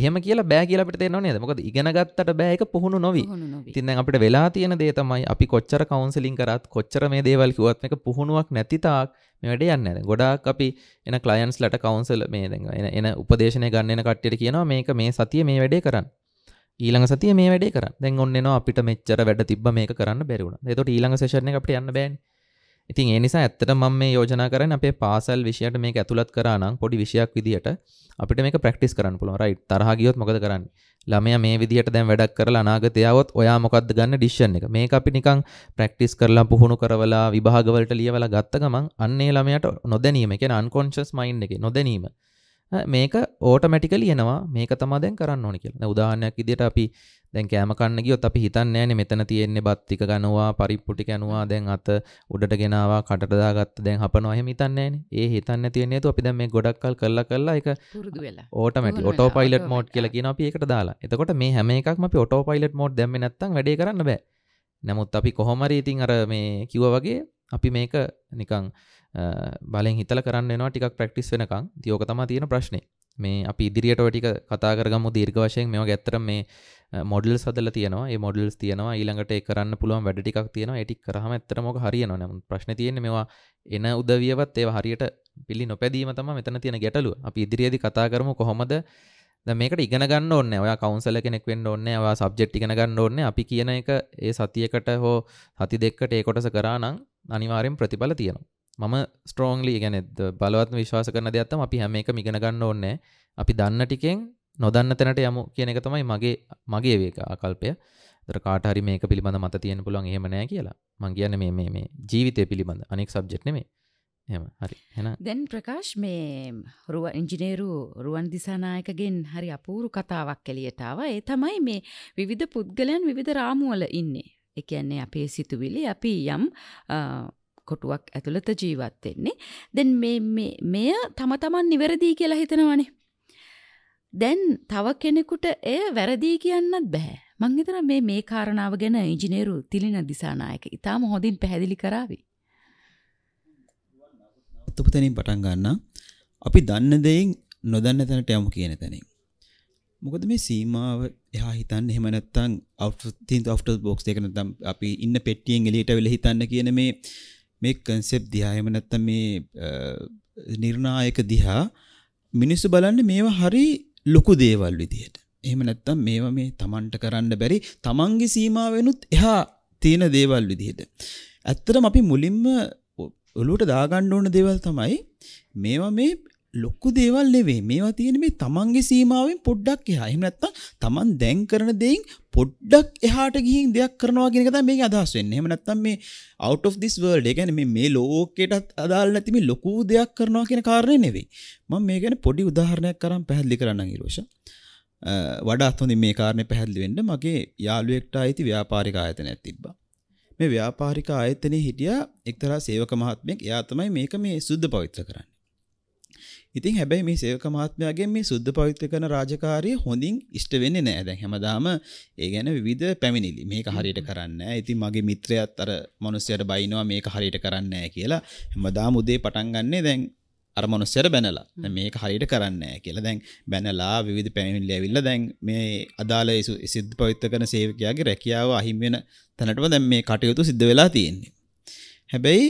Speaker 2: එහම කියලා බෑ කියලට න මොකද ඉගෙනගත්තට බෑක පුහුණු නොව තින්න අපට වෙලා තියෙන දේ තමයි අපි කොච්චර කවන්සලින් කරත් කොච්චර මේ දේවල් කිවත්ම එක පුහුණුවක් නැතිතාක් මෙට යන්න ඇද ගොඩාක් අපි එන කලයින්ස් ලට කවන්සල් මේ එන එන උපදේශනය ගන්නන කට්ට කියනවා මේක මේ සතිය මේ වැඩේ කරන්න ඊළඟ සතිය මේ වැඩේ කර දැන් ඔන්නවා අපිට මෙච්චර වැඩ තිබ මේ කරන්න බැරුණ එතොට ඊළඟ ශෂණය අපට යන්න බෑන්නේ ඉතින් ඒ නිසා ඇත්තට මම මේ යෝජනා කරන්නේ අපේ පාසල් විෂයට මේක ඇතුළත් කරා නම් පොඩි විෂයක් විදිහට අපිට මේක ප්‍රැක්ටිස් කරන්න පුළුවන් රයිට් තරහ ගියොත් මොකද කරන්නේ ළමයා මේ විදිහට දැන් වැඩක් කරලා අනාගතය આવොත් ඔයා මොකද්ද ගන්න ඩිසිෂන් එක මේක අපි නිකන් ප්‍රැක්ටිස් කරලා පුහුණු කරවලා විභාගවලට ලියවලා ගත්ත ගමන් අන්නේ ළමයාට නොදැනීම කියන්නේ අන්කොන්ෂස් මයින්ඩ් එකේ නොදැනීම මේක ඕටමටික ලියනවා මේක තමා දැන් කරන්න ඕනි කියලා. උදාහරණයක් විදිහට අපි දැන් කෑම කන්න ගියොත් අපි හිතන්නේ නැහැනේ මෙතන තියෙන්නේ බත් ටික ගනවා, පරිප්පු ටික යනවා, දැන් අත උඩට ගෙනාවා, කටට දාගත්ත දැන් හපනවා එහෙම හිතන්නේ නැහැනේ. ඒ හිතන්නේ තියෙන හේතුව අපි දැන් මේ ගොඩක් කල් කරලා කරලා ඒක පුරුදු වෙලා. ඕටොමැටික් ඔටෝ පයිලට් මෝඩ් කියලා කියනවා අපි ඒකට දාලා. එතකොට මේ හැම එකක්ම අපි ඔටෝ පයිලට් මෝඩ් දැම්මේ නැත්නම් වැඩේ කරන්න බෑ. නමුත් අපි කොහොම හරි ඉතින් අර මේ කිව්වා වගේ අපි මේක නිකං බලෙන් හිතල කරන්න ටිකක් ප්‍රක්ටිස් වෙනකං තියෝක තමා තියෙන ප්‍රශ්නය මේ අපි ඉදිරියට ටික කතාරගම දීර්ඝ වශයෙන් මෙම ගැත්තර මේ මොඩල් සදල තියනවා මොඩල් තියනවා ඊළඟට කරන්න පුළුවන් වැඩටික් තියෙන ටි කරහම ඇතරමක හරියන නම ප්‍රශ්න තියෙන මේවා එන උදවියවත් ඒ හරියට පිළි නොපැදීම තම මෙතන තියෙන ගැටලු අපි ඉදිරියේදි කතා කරමු කොහොමද මේකට ඉගෙන ගන්න ඕන්න ඔය කවන්සල කෙනෙක් වෙන්න ඕන්න වා සබ්ජෙට් ඉගෙන ගන්න ඕන්න අපි කියන එක ඒ සතියකට හෝ සති දෙක්කට ඒකොටස කරානම් අනිවාරෙන් ප්‍රතිඵල තියෙනවා මම ස්ට්‍රෝංලි ගැන බලවත් විශ්වාස කරන දෙයක්ත්තම අපි හැම එක මිගෙන ගන්න ඕන්නෑ අපි දන්න ටිකෙන් නොදන්න තැනට යමු කියන එක තමයි මගේ මගේ වේක අකල්පය දර කාටහරි මේක පිළිබඳ මත තියෙන පුළුවන් එහෙම නෑ කියලා මං කියන්න මේ මේ මේ ජීවිතය පිළිබඳ අනෙක් සබ්ජෙට් නෙමේ එම හරි එන
Speaker 3: දැන් ප්‍රකාශ් මේ රුව ඉංජිනේරු රුවන් දිසානායකගෙන් හරි අපූරු කතාවක් එලියටාව ඒ තමයි මේ විවිධ පුද්ගලයන් විධ රාමුවල ඉන්නේ එකන්නේ අපේ සිතුවිලි අපි යම් කොටුවක් ඇතුළත ජීවත් වෙන්නේ දැන් මේ මෙය තම තමන් නිවැරදි කියලා හිතනවනේ දැන් තව කෙනෙකුට එය වැරදි කියන්නත් බෑ මං හිතන මේ මේ කාරණාව ගැන ඉංජිනේරු තිලින දිසානායක ඉතාම හොඳින් පැහැදිලි කරાવી
Speaker 4: තුපතනින් පටන් ගන්න අපි දන්න දෙයින් නොදන්න තැනට යමු කියන තැනින් මොකද මේ සීමාව එහා හිතන්න හෙමනත්තං අවතින් ඔට බොක්ස් එකන තම් අපි ඉන්න පෙට්ටියෙන් එලියට වෙල හිතන්න කියන මේ මේ කන්සෙප් දිහා එමනත්ත මේ නිර්ණායක දිහා මිනිස්සු බලන්න මේවා හරි ලොකු දේවල් විදිහයට එහම නැත්තම් මේවා මේ තමන්ට කරන්න බැරි තමන්ගේ සීමාවෙනුත් එහා තියෙන දේවල් විදිහට ඇත්තටම අපි මුලින්ම ඔලුට දාගණ්ඩ ඕන දේවල් තමයි මේවා මේ ලොක්කු දේවල් නෙවේ මේවා තියෙන මේ තමන්ගේ සීමාවෙන් පොඩ්ඩක් එහා එහෙම නැත්නම් තමන් දැන් කරන දෙයින් පොඩ්ඩක් එහාට ගිහින් දෙයක් කරනවා කියන එක තමයි මේකේ අදහස් වෙන්නේ. එහෙම නැත්නම් මේ out of this world ඒ කියන්නේ මේ මේ ලෝකයටත් අදාළ නැති මේ ලොකු දෙයක් කරනවා කියන කාරණේ නෙවෙයි. මම මේ ගැන පොඩි උදාහරණයක් අරන් පැහැදිලි කරන්නම් ඊරෝෂා. වඩාත් හොඳින් මේ කාරණේ පැහැදිලි වෙන්න මගේ යාළුවෙක්ට ආйти ව්‍යාපාරික ආයතනයක් තිබ්බා. මේ ව්‍යාපාරික ආයතනයේ හිටිය එක්තරා සේවක මහත්මයෙක් එයා තමයි මේක මේ සුද්ධ පවිත්‍ර කරන්නේ. ඉතින් හැබැයි මේ සේවක මහත්මයාගේ මේ සුද්ධ පවිත්‍ර කරන රාජකාරය හොඳින් ඉෂ්ට වෙන්නේ නෑ දැන් හැමදාම ඒ ගැන විවිධ පැමිණිලි මේක හරියට කරන්න ඉතින් මගේ මිත්‍රයත් අර මනුස්සයට බයිනවා මේක හරියට කරන්න කියලා හැමදාම උදේ පටන් ගන්නේ දැන් අර මනුස්සයට බැනලා මේක හරියට කරන්න කියලා දැන් බැනලා විවිධ පැමිණිලි ඇවිල්ලා දැන් මේ අදාළ සිද්ධ පවිත්‍ර කරන සේවකයාගේ රැකියාව අහිමි වෙන තැනටම දැන් මේ කටයුතු සිද්ධ වෙලා තියෙන්නේ හැබැයි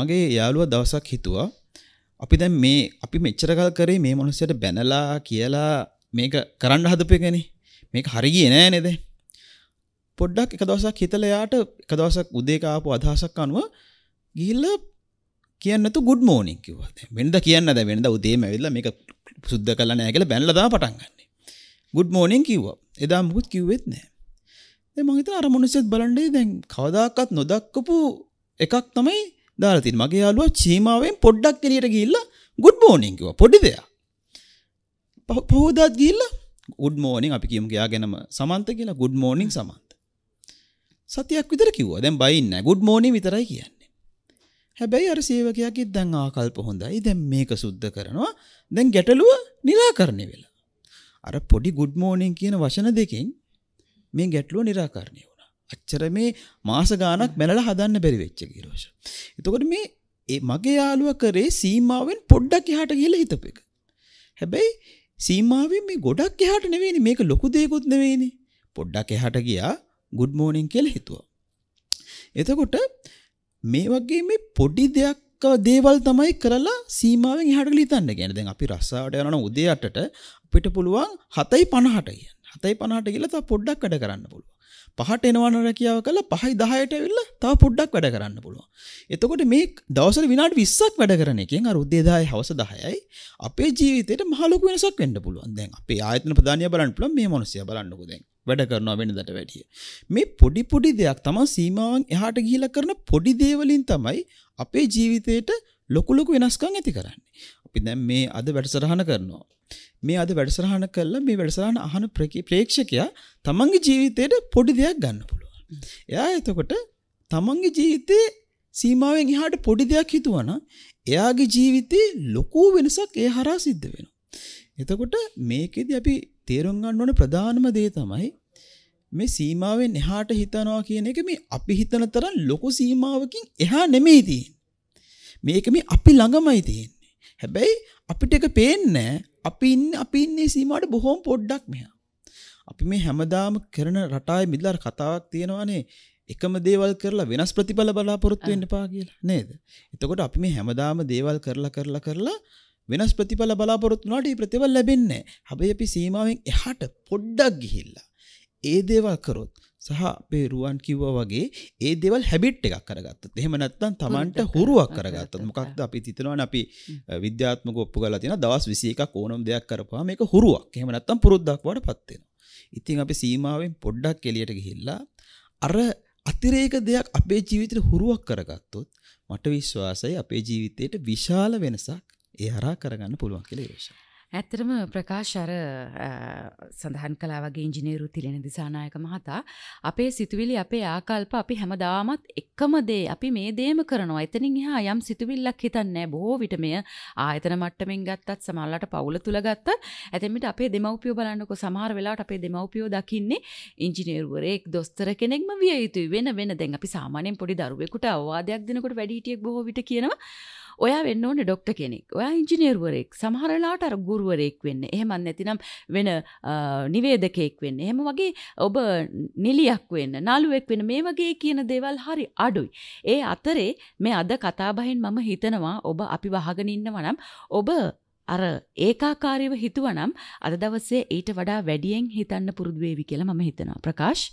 Speaker 4: මගේ යාළුවා දවසක් හිතුවා අපි දැන් මේ අපි මෙච්චරකල් කරේ මේ මනුස්සයට බැනලා කියලා මේක කරන්න හදපයගෙන මේක හරිගිය නෑ නෙද පොඩ්ඩක් එක දවසක් හිතලයාට එක දවසක් උදේකාපු අදහසක් අනුව ගිල්ල කියන්නතු ගුඩ් මෝනිින් කිව වෙන්ද කියන්න ද වෙන්ද උදේම වෙල්ල මේක සුද්ද කල නෑ කියල බැන්ලදා පටන්ගන්නේ ගුඩ් මෝනිින් කිව්වා එදා මුකුත් කිව්වෙත් නෑ මහිත අරමනුසෙත් බලන්ඩේ දැන් කවදාකත් නොදක්කපු එකක් තමයි දාලතින් මගේ යාලුව චීමාවෙන් පොඩ්ඩක් එලියට ගිල්ල ගුඩ් මෝනිංකිව පොඩි දෙයා පහෝදත් ගිල්ල ගුඩ් මෝනිින් අපි කියමගේයා ගැනම සමන්ත කියලා ගුඩ් මෝනිින් සමන්ත සතියක් විතර කිව දැම් බයින්න ගුඩ් මෝනි විතරයි කියන්නේ හැබැයි අර සේවකයක් දැන් ආකල්ප හොඳයි දැම් මේක සුද්ධ කරනවා දැන් ගැටලුව නිරාකරණය වෙලා අර පොඩි ගුඩ් මෝනිින් කියන වශන දෙකින් මේ ගැටලුව නිරාකරණය අච්චර මේ මාස ගානක් මැනලා හදන්න බැරි වෙච්ච ගිරෝෂ. එතකොට මේ ඒ මගේ යාළුවා කරේ සීමාවෙන් පොඩ්ඩක් එහාට ගිහලා හිතපෙක. හැබැයි සීමාවෙන් මේ ගොඩක් එහාට නෙවෙයිනේ මේක ලොකු දෙයක්වත් නෙවෙයිනේ. පොඩ්ඩක් එහාට ගියා good morning කියලා හිතුවා. එතකොට මේ වගේ මේ පොඩි දෙයක් දේවල් තමයි කරලා සීමාවෙන් එහාට ගිහලා හිතන්න කියන්නේ. දැන් අපි රස්සාවට යනවා නම් උදේ 8ට අපිට පුළුවන් 7යි 50ට යන්න. 7යි 50ට ගිහලා තව පොඩ්ඩක් වැඩ කරන්න පුළුවන්. පහට එනවන රැකියාව කල පහයි දහයට වෙල්ල තව පුඩ්ඩක් වැඩ කරන්න පුළුවන්. එතකොට මේ දවසර විනාට විස්සක් වැඩ කරන එකෙන් අරුද්දේදාය හවස දහයයි අපේ ජීවිතයට මහලොක වෙනසක් වන්න පුළුවන් දැන් අපේ ආයතන ප්‍රධානය බලන්න පුළන් මේ මොනසය බලන්නකුදෙන්. වැඩ කරනවා වෙනදට වැඩිය. මේ පොඩි පොඩි දෙයක් තමා සීමාවන් එහාට ගිහිල කරන පොඩි දේවලින් තමයි අපේ ජීවිතයට ලොකුලොකු වෙනස්කං ඇති කරන්නේ. අපි දැම් මේ අද වැඩසරහන කරනවා. මේ අද වැඩසරහන කරලා මේ වැඩසරහන අහන ප්‍රකි ප්‍රේක්ෂකයා තමන්ගේ ජීවිතයට පොඩි දෙයක් ගන්න පුළුවන්. එයා එතකොට තමන්ගේ ජීවිතේ සීමාවෙන් එහාට පොඩි දෙයක් හිතුවන එයාගේ ජීවිතේ ලොකූ වෙනසක් ඒ හරා සිද්ධ වෙන. එතකොට මේකෙද අපි තේරුම්ගන්න ඕන ප්‍රධානම දේ තමයි මේ සීමාවෙන් එහාට හිතනවා කියන එක මේ අපි හිතන තරම් ලොකු සීමාවකින් එහා නෙමෙයි තියෙන්නේ. මේක මේ අපි ළඟමයි තියෙන්නේ. හැබැයි අපිට එක පේන්න අපි ඉන්න අපි ඉන්නේ සීමට බොහෝම පොඩ්ඩක් මෙහා. අපි මේ හැමදාම කරන රටායි මිල්ලර් කතාවක් තියෙනවානේ එකම දේවල් කරලා වෙනස් ප්‍රතිඵල බලාපොරොත්තු වෙන්න පා කියලා නේද. එතකොට අපි මේ හැමදාම දේවල් කරලා කරලා කරලා වෙනස් ප්‍රතිඵල බලාපොරොත්තු වුණාට ඒ ප්‍රතිඵල ලැබෙන්නේ නැහැ. හැබැයි අපි සීමාවෙන් එහාට පොඩ්ඩක් ගිහිල්ලා ඒ දේවල් කරොත් සහ අපේ රුවන් කිව්ව වගේ ඒ දෙවල් හැබිට් එකක් කරගත්තත් එහෙම නැත්තම් තමන්ට හුරුවක් කරගත්තත් මොකක්ද අපි තිතනවන අපි විද්‍යාත්මක ඔප්පු කරලා තියෙන දවස් 21ක් ඕනම දෙයක් කරපුවා මේක හුරුවක් එහෙම නැත්තම් පුරුද්දක් වඩපත් වෙනවා ඉතින් අපි සීමාවෙන් පොඩ්ඩක් එළියට ගිහිල්ලා අර අතිරේක දෙයක් අපේ ජීවිතයට හුරුවක් කරගත්තොත් මට විශ්වාසයි අපේ ජීවිතයට විශාල වෙනසක් ඒ හරහා කරගන්න පුළුවන් කියලා විශ්වාසයි
Speaker 3: ඇත්තරම ප්‍රකාශ අර සඳහන් කලා වගේ ඉංජිනේරු තිලෙන දිසානායක මහතා අපේ සිතුවිලි අපේ ආකල්ප අපි හැමදාමත් එක්කම දේ අපි මේ දේම කරනවා එතනින් එහා යම් සිතුවිල්ලක් හිතන්නේ බොහෝ විට මෙය ආයතන මට්ටමින් ගත්තත් සමහරලාට පවුල තුල ගත්ත ඇතෙමිට අපේ දෙමව්පියෝ බලන්නකො සමහර වෙලාවට අපේ දෙමව්පියෝ දකින්නේ ඉංජිනේරුවරයෙක් දොස්තර කෙනෙක්ම විය යුතුයි වෙන වෙන දැන් අපි සාමාන්‍යයෙන් පොඩි දරුවෙකුට අවවාදයක් දෙනකොට වැඩිහිටියෙක් බොහෝ විට කියනවා ඔයා වෙන්න ඕන ඩොක්ට කෙනෙක් ඔයා ඉංජිනේර්ුවරෙක් සමහරලාට අර ගුරුවරෙක් වෙන්න එහෙමන් නැතිනම් වෙන නිවේදකයෙක් වෙන්න එහෙම වගේ ඔබ නිලියක් වෙන්න නළුවෙක් වෙන මේ වගේ කියන දේවල් හරි අඩුයි. ඒ අතරේ මේ අද කතාබහින් මම හිතනවා ඔබ අපි වහගෙන ඉන්නවනම් ඔබ අර ඒකාකාරීව හිතුවනම් අද දවසේ ඊට වඩා වැඩියෙන් හිතන්න පුරුදුවේවි කියලා මම හිතනවා ප්‍රකාශ්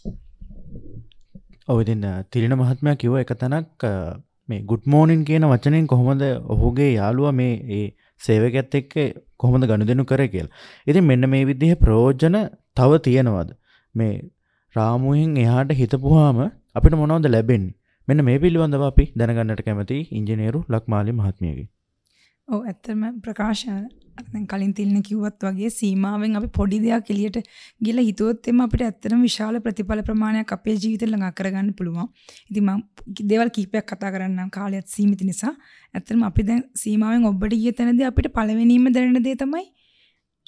Speaker 1: ඔවදින්න තිලින මහත්මයක් කිව්ව එක තැනක් මේ ගුඩ්මෝනින් කියන වචනෙන් කොහොමද ඔහුගේ යාළුව මේ ඒ සේවකැත් එක්ක කොහොමද ගණු දෙනු කර කියල්. ඉතින් මෙන්න මේ විදිහ ප්‍රෝජන තව තියෙනවද. මේ රාමුවෙන් එහාට හිතපුහාම අපිට මොනවද ලැබෙන් මෙන්න මේ පිළිබඳව අපි දැනගන්නට කැමති ඉංජිනේරු ලක්මාලි මහත්මියගේ.
Speaker 5: ඕ ඇත්තම ප්‍රකාශය කලින් තිල්න කිව්වත් වගේ සීමාවෙන් අපි පොඩි දෙයක් එලියට ගිල හිතුවොත් එම අපිට ඇත්තටම විශාල ප්‍රතිඵල ප්‍රමාණයක් අපේ ජීවිතේ ළඟා කරගන්න පුළුවන්. ඉතින් මම දේවල් කීපයක් කතා කරන්නම් කාලයත් සීමිත නිසා. ඇත්තටම අපි දැන් සීමාවෙන් ඔබට ගිය තැනදී අපිට පළවෙනිම දැනෙන දේ තමයි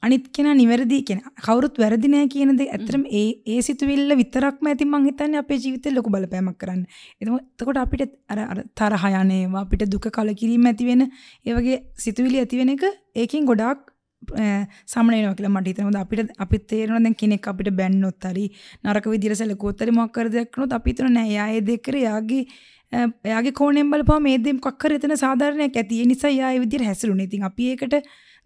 Speaker 5: අනිත් කෙන නිවැරදි කියෙන කවරුත් වැරදිනෑ කියනද ඇතරම් ඒ ඒ සිතුවිල්ල විතරක්ම ඇති මං හිතන්න අපේ ජීවිත ලොකු බලපෑමක් කරන්න එතකොට අපිට තරහයනේවා අපිට දුක කල කිරීම ඇතිවෙන ඒවගේ සිතුවිලි ඇතිවෙන එක ඒකින් ගොඩාක් සමනයන කියලා මට හිතනද අපිට අපි තේරන දැන් කෙනෙක් අපිට බැන්නොත් හරි නරක විදිර සැලකෝත්තර මොක්කර දෙයක්නොත් අපිතර නෑ යාය දෙකර යාගේ යාගේ කෝනෙන් බලපා මේ දෙම් කක්කර එතන සාධාරණයක් ඇති නිසා යාය විදිර හැසිරුණ ඉතින් අපි ඒකට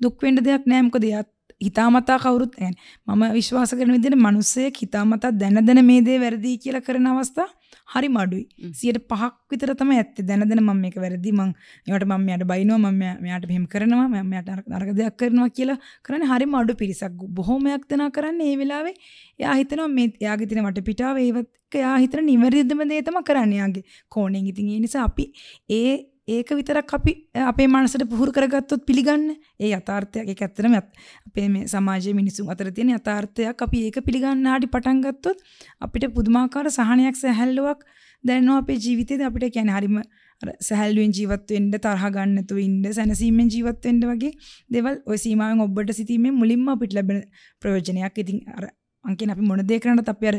Speaker 5: දුක්වෙන්ඩ දෙයක් නෑමක දෙයක් හිතාමතා කවුරුත් يعني මම විශ්වාස කරන විදිහට මිනිස්සෙක් හිතාමතා දැන දැන මේ දේ වැරදි කියලා කරන අවස්ථා හරි මඩුයි. 105ක් විතර තමයි ඇත්තේ. දැන දැන මම මේක වැරදි මං ඒවට මම මෙයාට බයිනවා මම මෙයාට මෙහෙම කරනවා මම මෙයාට නරක දෙයක් කරනවා කියලා කරන්නේ හරි මඩු පිරිසක්. බොහොමයක් දෙනා කරන්නේ මේ වෙලාවේ එයා හිතනවා මේ එයාගේ තියෙන වටපිටාව ඒවත් එයා හිතන නිවැරදිම දේ තමයි කරන්නේ. එයාගේ කෝණයෙන් ඉතින් ඒ නිසා අපි ඒ ඒක විතරක් අපි අපේ මනසට පුහුරු කරගත්තොත් පිළිගන්න ඒ අතාර්ථයක් එක ඇත්තරම අපේ මේ සමාජය මිනිසුන් අතර තියෙන අතාර්ථයක් අපි ඒක පිළිගන්නාටි පටන්ගත්තොත් අපිට පුදුමාකාර සහනයක් සැහැල්ලුවක් දැන්නවා අපේ ජීවිතයද අපිට කියැන හරිම සැහල්ුවෙන් ජීවත්වෙන්ට තරහ ගන්නතු ඉන්ඩ සැනසීමෙන් ජීවත්වෙන්ට වගේ දෙවල් ඔය සීමාවෙන් ඔබට සිතීමේ මුලින්ම අපිට ලැබෙන ප්‍රයෝජනයක් ඉතින් අර අංකෙන් අපි මොනදේ කරන්නට අප අර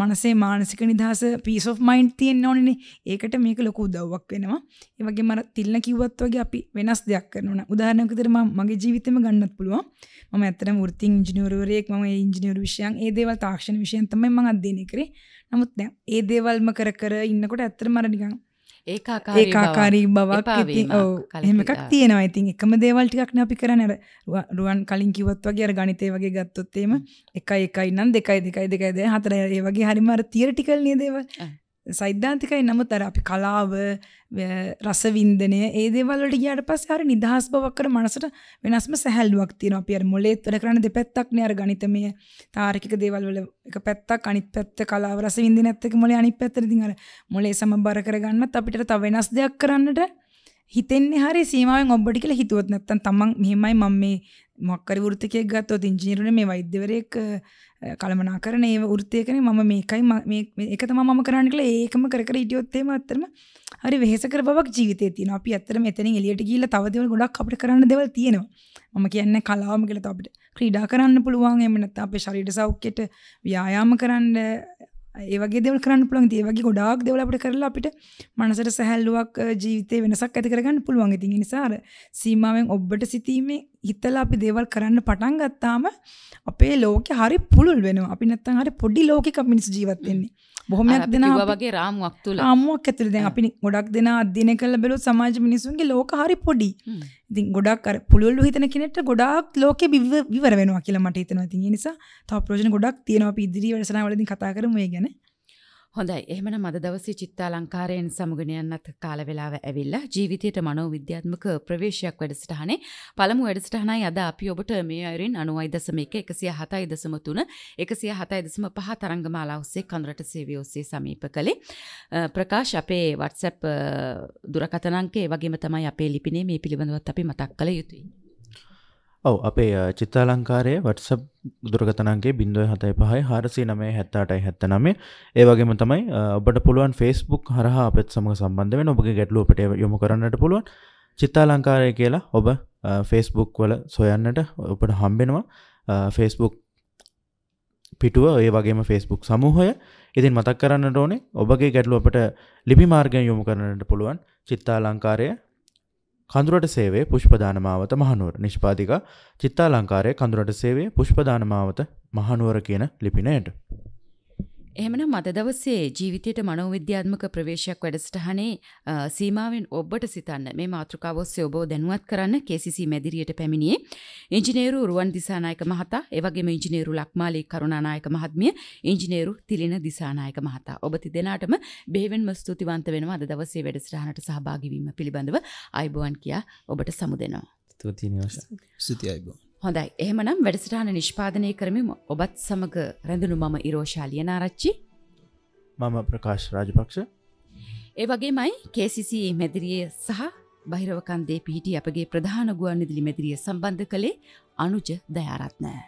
Speaker 5: මනසේ මානසික නිදහස පිස් of මයින්් තියෙන් ඕනන ඒකට මේක ලොකු දව්වක් වෙනවා ඒවගේ මර තිල්න කිවත් වගේ අපි වෙනස් දෙයක් කරනන උදාහරනකතරම මගේ ජීවිතම ගන්නත් පුළුව ම ඇතර ෘති ඉජිනවරුවරයෙක් ම ඉජිනවර විෂයන් ඒදේවල් තාක්ෂණ විෂයන්තම මං අදනය කරේ නමුත් ඒ දේවල්ම කර කර ඉන්නකොට ඇත්තර මරනිකං ඒකාකාරී බවක් ඇති එහෙම එකක් තියෙනවා ඉතින් එකම දේවල් ටිකක්න අපි කරන්න අර රුවන් කලින් කිව්වත් වගේ අර ගණිතය වගේ ගත්තොත් එහෙම එකයි එකයි නම් දෙකයි දෙකයි දෙකයි දෙකයි හතරයි ඒ වගේ හරිම අර තියරිටිකල් නේ දේවල් සෛද්ධාන්තිකයි නමුත් අර අපි කලාව රසවින්දනය ඒ දේවල්ලට ගියාට පස්සේ හරි නිදහස් බවක් කර මනසට වෙනස්ම සැහැල්ලුවක් තියෙනවා අපි අර මොලේත් වැඩ කරන දෙපැත්තක් නේ අර ගණිතමය තාර්කික දේවල් වල එක පැත්තක් අනිත් පැත්ත කලාව රසවින්දනයත් එක්ක මොලේ අනිත් පැත්තට ඉතින් අර මොලේ සමබර කරගන්නත් අපිට තව වෙනස් දෙයක් කරන්නට හිතෙන්නේ හරි සීමාවෙන් ඔබට කියලා හිතුවත් නැත්තම් තමන් මෙහෙමයි මම මේ මොක්කරි වෘතිකයක් ගත්තොත් ඉංජිනීරුන මේ වෛද්‍යවරයෙක් කළමනා කරන ඒ වෘත්තය කන මම මේකයි එක තම මම කරන්න කළ ඒකම කර ඉඩියොත්තේ මත්තරම හරි වෙහසකර බවක් ජීවිතය තින අපි අත්තර මෙතන එලියට ගීල තවදවල් ගොඩක් අපට කරන්න දෙවල් තියෙනවා මම කියන්න කලාම කළ අපට ක්‍රීඩා කරන්න පුළුවන් එමනත් අපේ ශරීට සෞඛ්‍යයට ව්‍යයාම කරන්න ඒවගේ දෙවල් කරන්න පුළන් ඒවගේ ගොඩක් දෙවලට කරලා අපිට මනසට සැහැල්ලුවක් ජීවිතය වෙනසක් ඇති කරගන්න පුළුවන් ඉතින් නිසාර සීමාවෙන් ඔබ්බට සිතීමේ හිතල අපි දේවල් කරන්න පටන් ගත්තාම අපේ ලෝකෙ හරි පුළුල් වෙනවා අපි නැත්තන් හරි පොඩි ලෝකෙ මිනිස් ජීවත්වෙන්නේ බොහොමයක් දෙන වගේ රාමුවක් තුළ ආමුවක් ඇතුළ දැන් අපි ගොඩක් දෙන අධ්‍යයනය කළ බැලුවොත් සමාජ මිනිසුන්ගේ ලෝක හරි පොඩි. ඉතින් ගොඩක් අර පුළුල්ලු හිතන කෙනෙක්ට ගොඩාක් ලෝකෙ විවර වෙනවා කියලා මට හිතෙනවා. ඉතින් ඒ නිසා තව ප්‍රයෝජන ගොඩක් තියෙනවා අපි ඉදිරි වැඩසටහන වලදී කතා කරමු ඒ ගැන.
Speaker 3: හොඳයි එහෙමනම් අද දවසේ චිත්තාලංකාරයෙන් සමගන යන්නත් කාල වේලාව ඇවිල්ලා ජීවිතයට මනෝවිද්‍යාත්මක ප්‍රවේශයක් වැඩසටහනේ පළමු වැඩසටහනයි අද අපි ඔබට මේ අයරින් 90.1 107.3 107.5 තරංගමාලා ඔස්සේ කඳුරට සේවය ඔස්සේ සමීප කළේ ප්‍රකාශ අපේ WhatsApp දුරකථන අංකය වගේම තමයි අපේ ලිපිනේ මේ පිළිබඳවත් අපි මතක් කළ යුතුයි
Speaker 1: ඔව අපේ චිත්තාලංකාරයේ වටසප් දුරගතනන්ගේ බින්දුව හතයි පහයි හාරසි නමේ හැත්තාටයි හැත්ත නමේ ඒවගේම තමයි ඔබට පුළුවන් ෆෙස්බුක් හරහ අපත් සමඟ සම්බන්ධ වෙන ඔබගේ ගැටලු පට යොමු කරන්නට පුළුවන් චිත්තාලංකාරය කියලා ඔබ ෆෙස්බුක් වල සොයන්නට ඔබට හම්බෙනවා ෆෙස්බුක් පිටුව ඒ වගේම ෆෙස්බුක් සමූහය ඉතින් මතක් කරන්න ඕනේ ඔබගේ ගැටලු අපට ලිපි මාර්ගයෙන් යොමු කරන්නට පුළුවන් චිත්තා ලංකාරය කඳුරට සේවේ පුෂ්පදානමාවත මහනුවර නිෂ්පාතික චිත්තා ලංකාරය කඳුරට සේවේ පුෂ්පදානමාවත මහනුවර කියන ලිපිනයට.
Speaker 3: එහෙමනම් අද දවසේ ජීවිතයට මනෝවිද්‍යාත්මක ප්‍රවේශයක් වැඩසටහනේ සීමාවෙන් ඔබට සිතන්න මේ මාතෘකාව ඔස්සේ ඔබව දැනුවත් කරන්න KCC මැදිරියට පැමිණියේ ඉංජිනේරු රුවන් දිසානායක මහතා, ඒ වගේම ඉංජිනේරු ලක්මාලී කරුණානායක මහත්මිය, ඉංජිනේරු තිලින දිසානායක මහතා. ඔබ තිදෙනාටම බෙහෙවින්ම ස්තුතිවන්ත වෙනවා අද දවසේ වැඩසටහනට සහභාගී වීම පිළිබඳව අයිබෝන් කියා ඔබට සමුදෙනවා.
Speaker 2: ස්තුතියි නිවස. ස්තුතියි අයිබෝන්.
Speaker 3: හොඳයි එහමනම් වැඩසටාන නිෂ්පාදනය කරමිම ඔබත් සමඟ රැඳුණු මම ඉරෝෂාලිය නාරච්චි
Speaker 1: මම ප්‍රකාශ රාජපක්ෂ
Speaker 3: ඒ වගේ මයි කේසිසි මැදිරිය සහ බහිරවකන්දේ පිහිටි අපගේ ප්‍රධාන ගුවන් නිදිලි මැදිරිය සම්බන්ධ කළේ අනුජ දයාරත්නෑ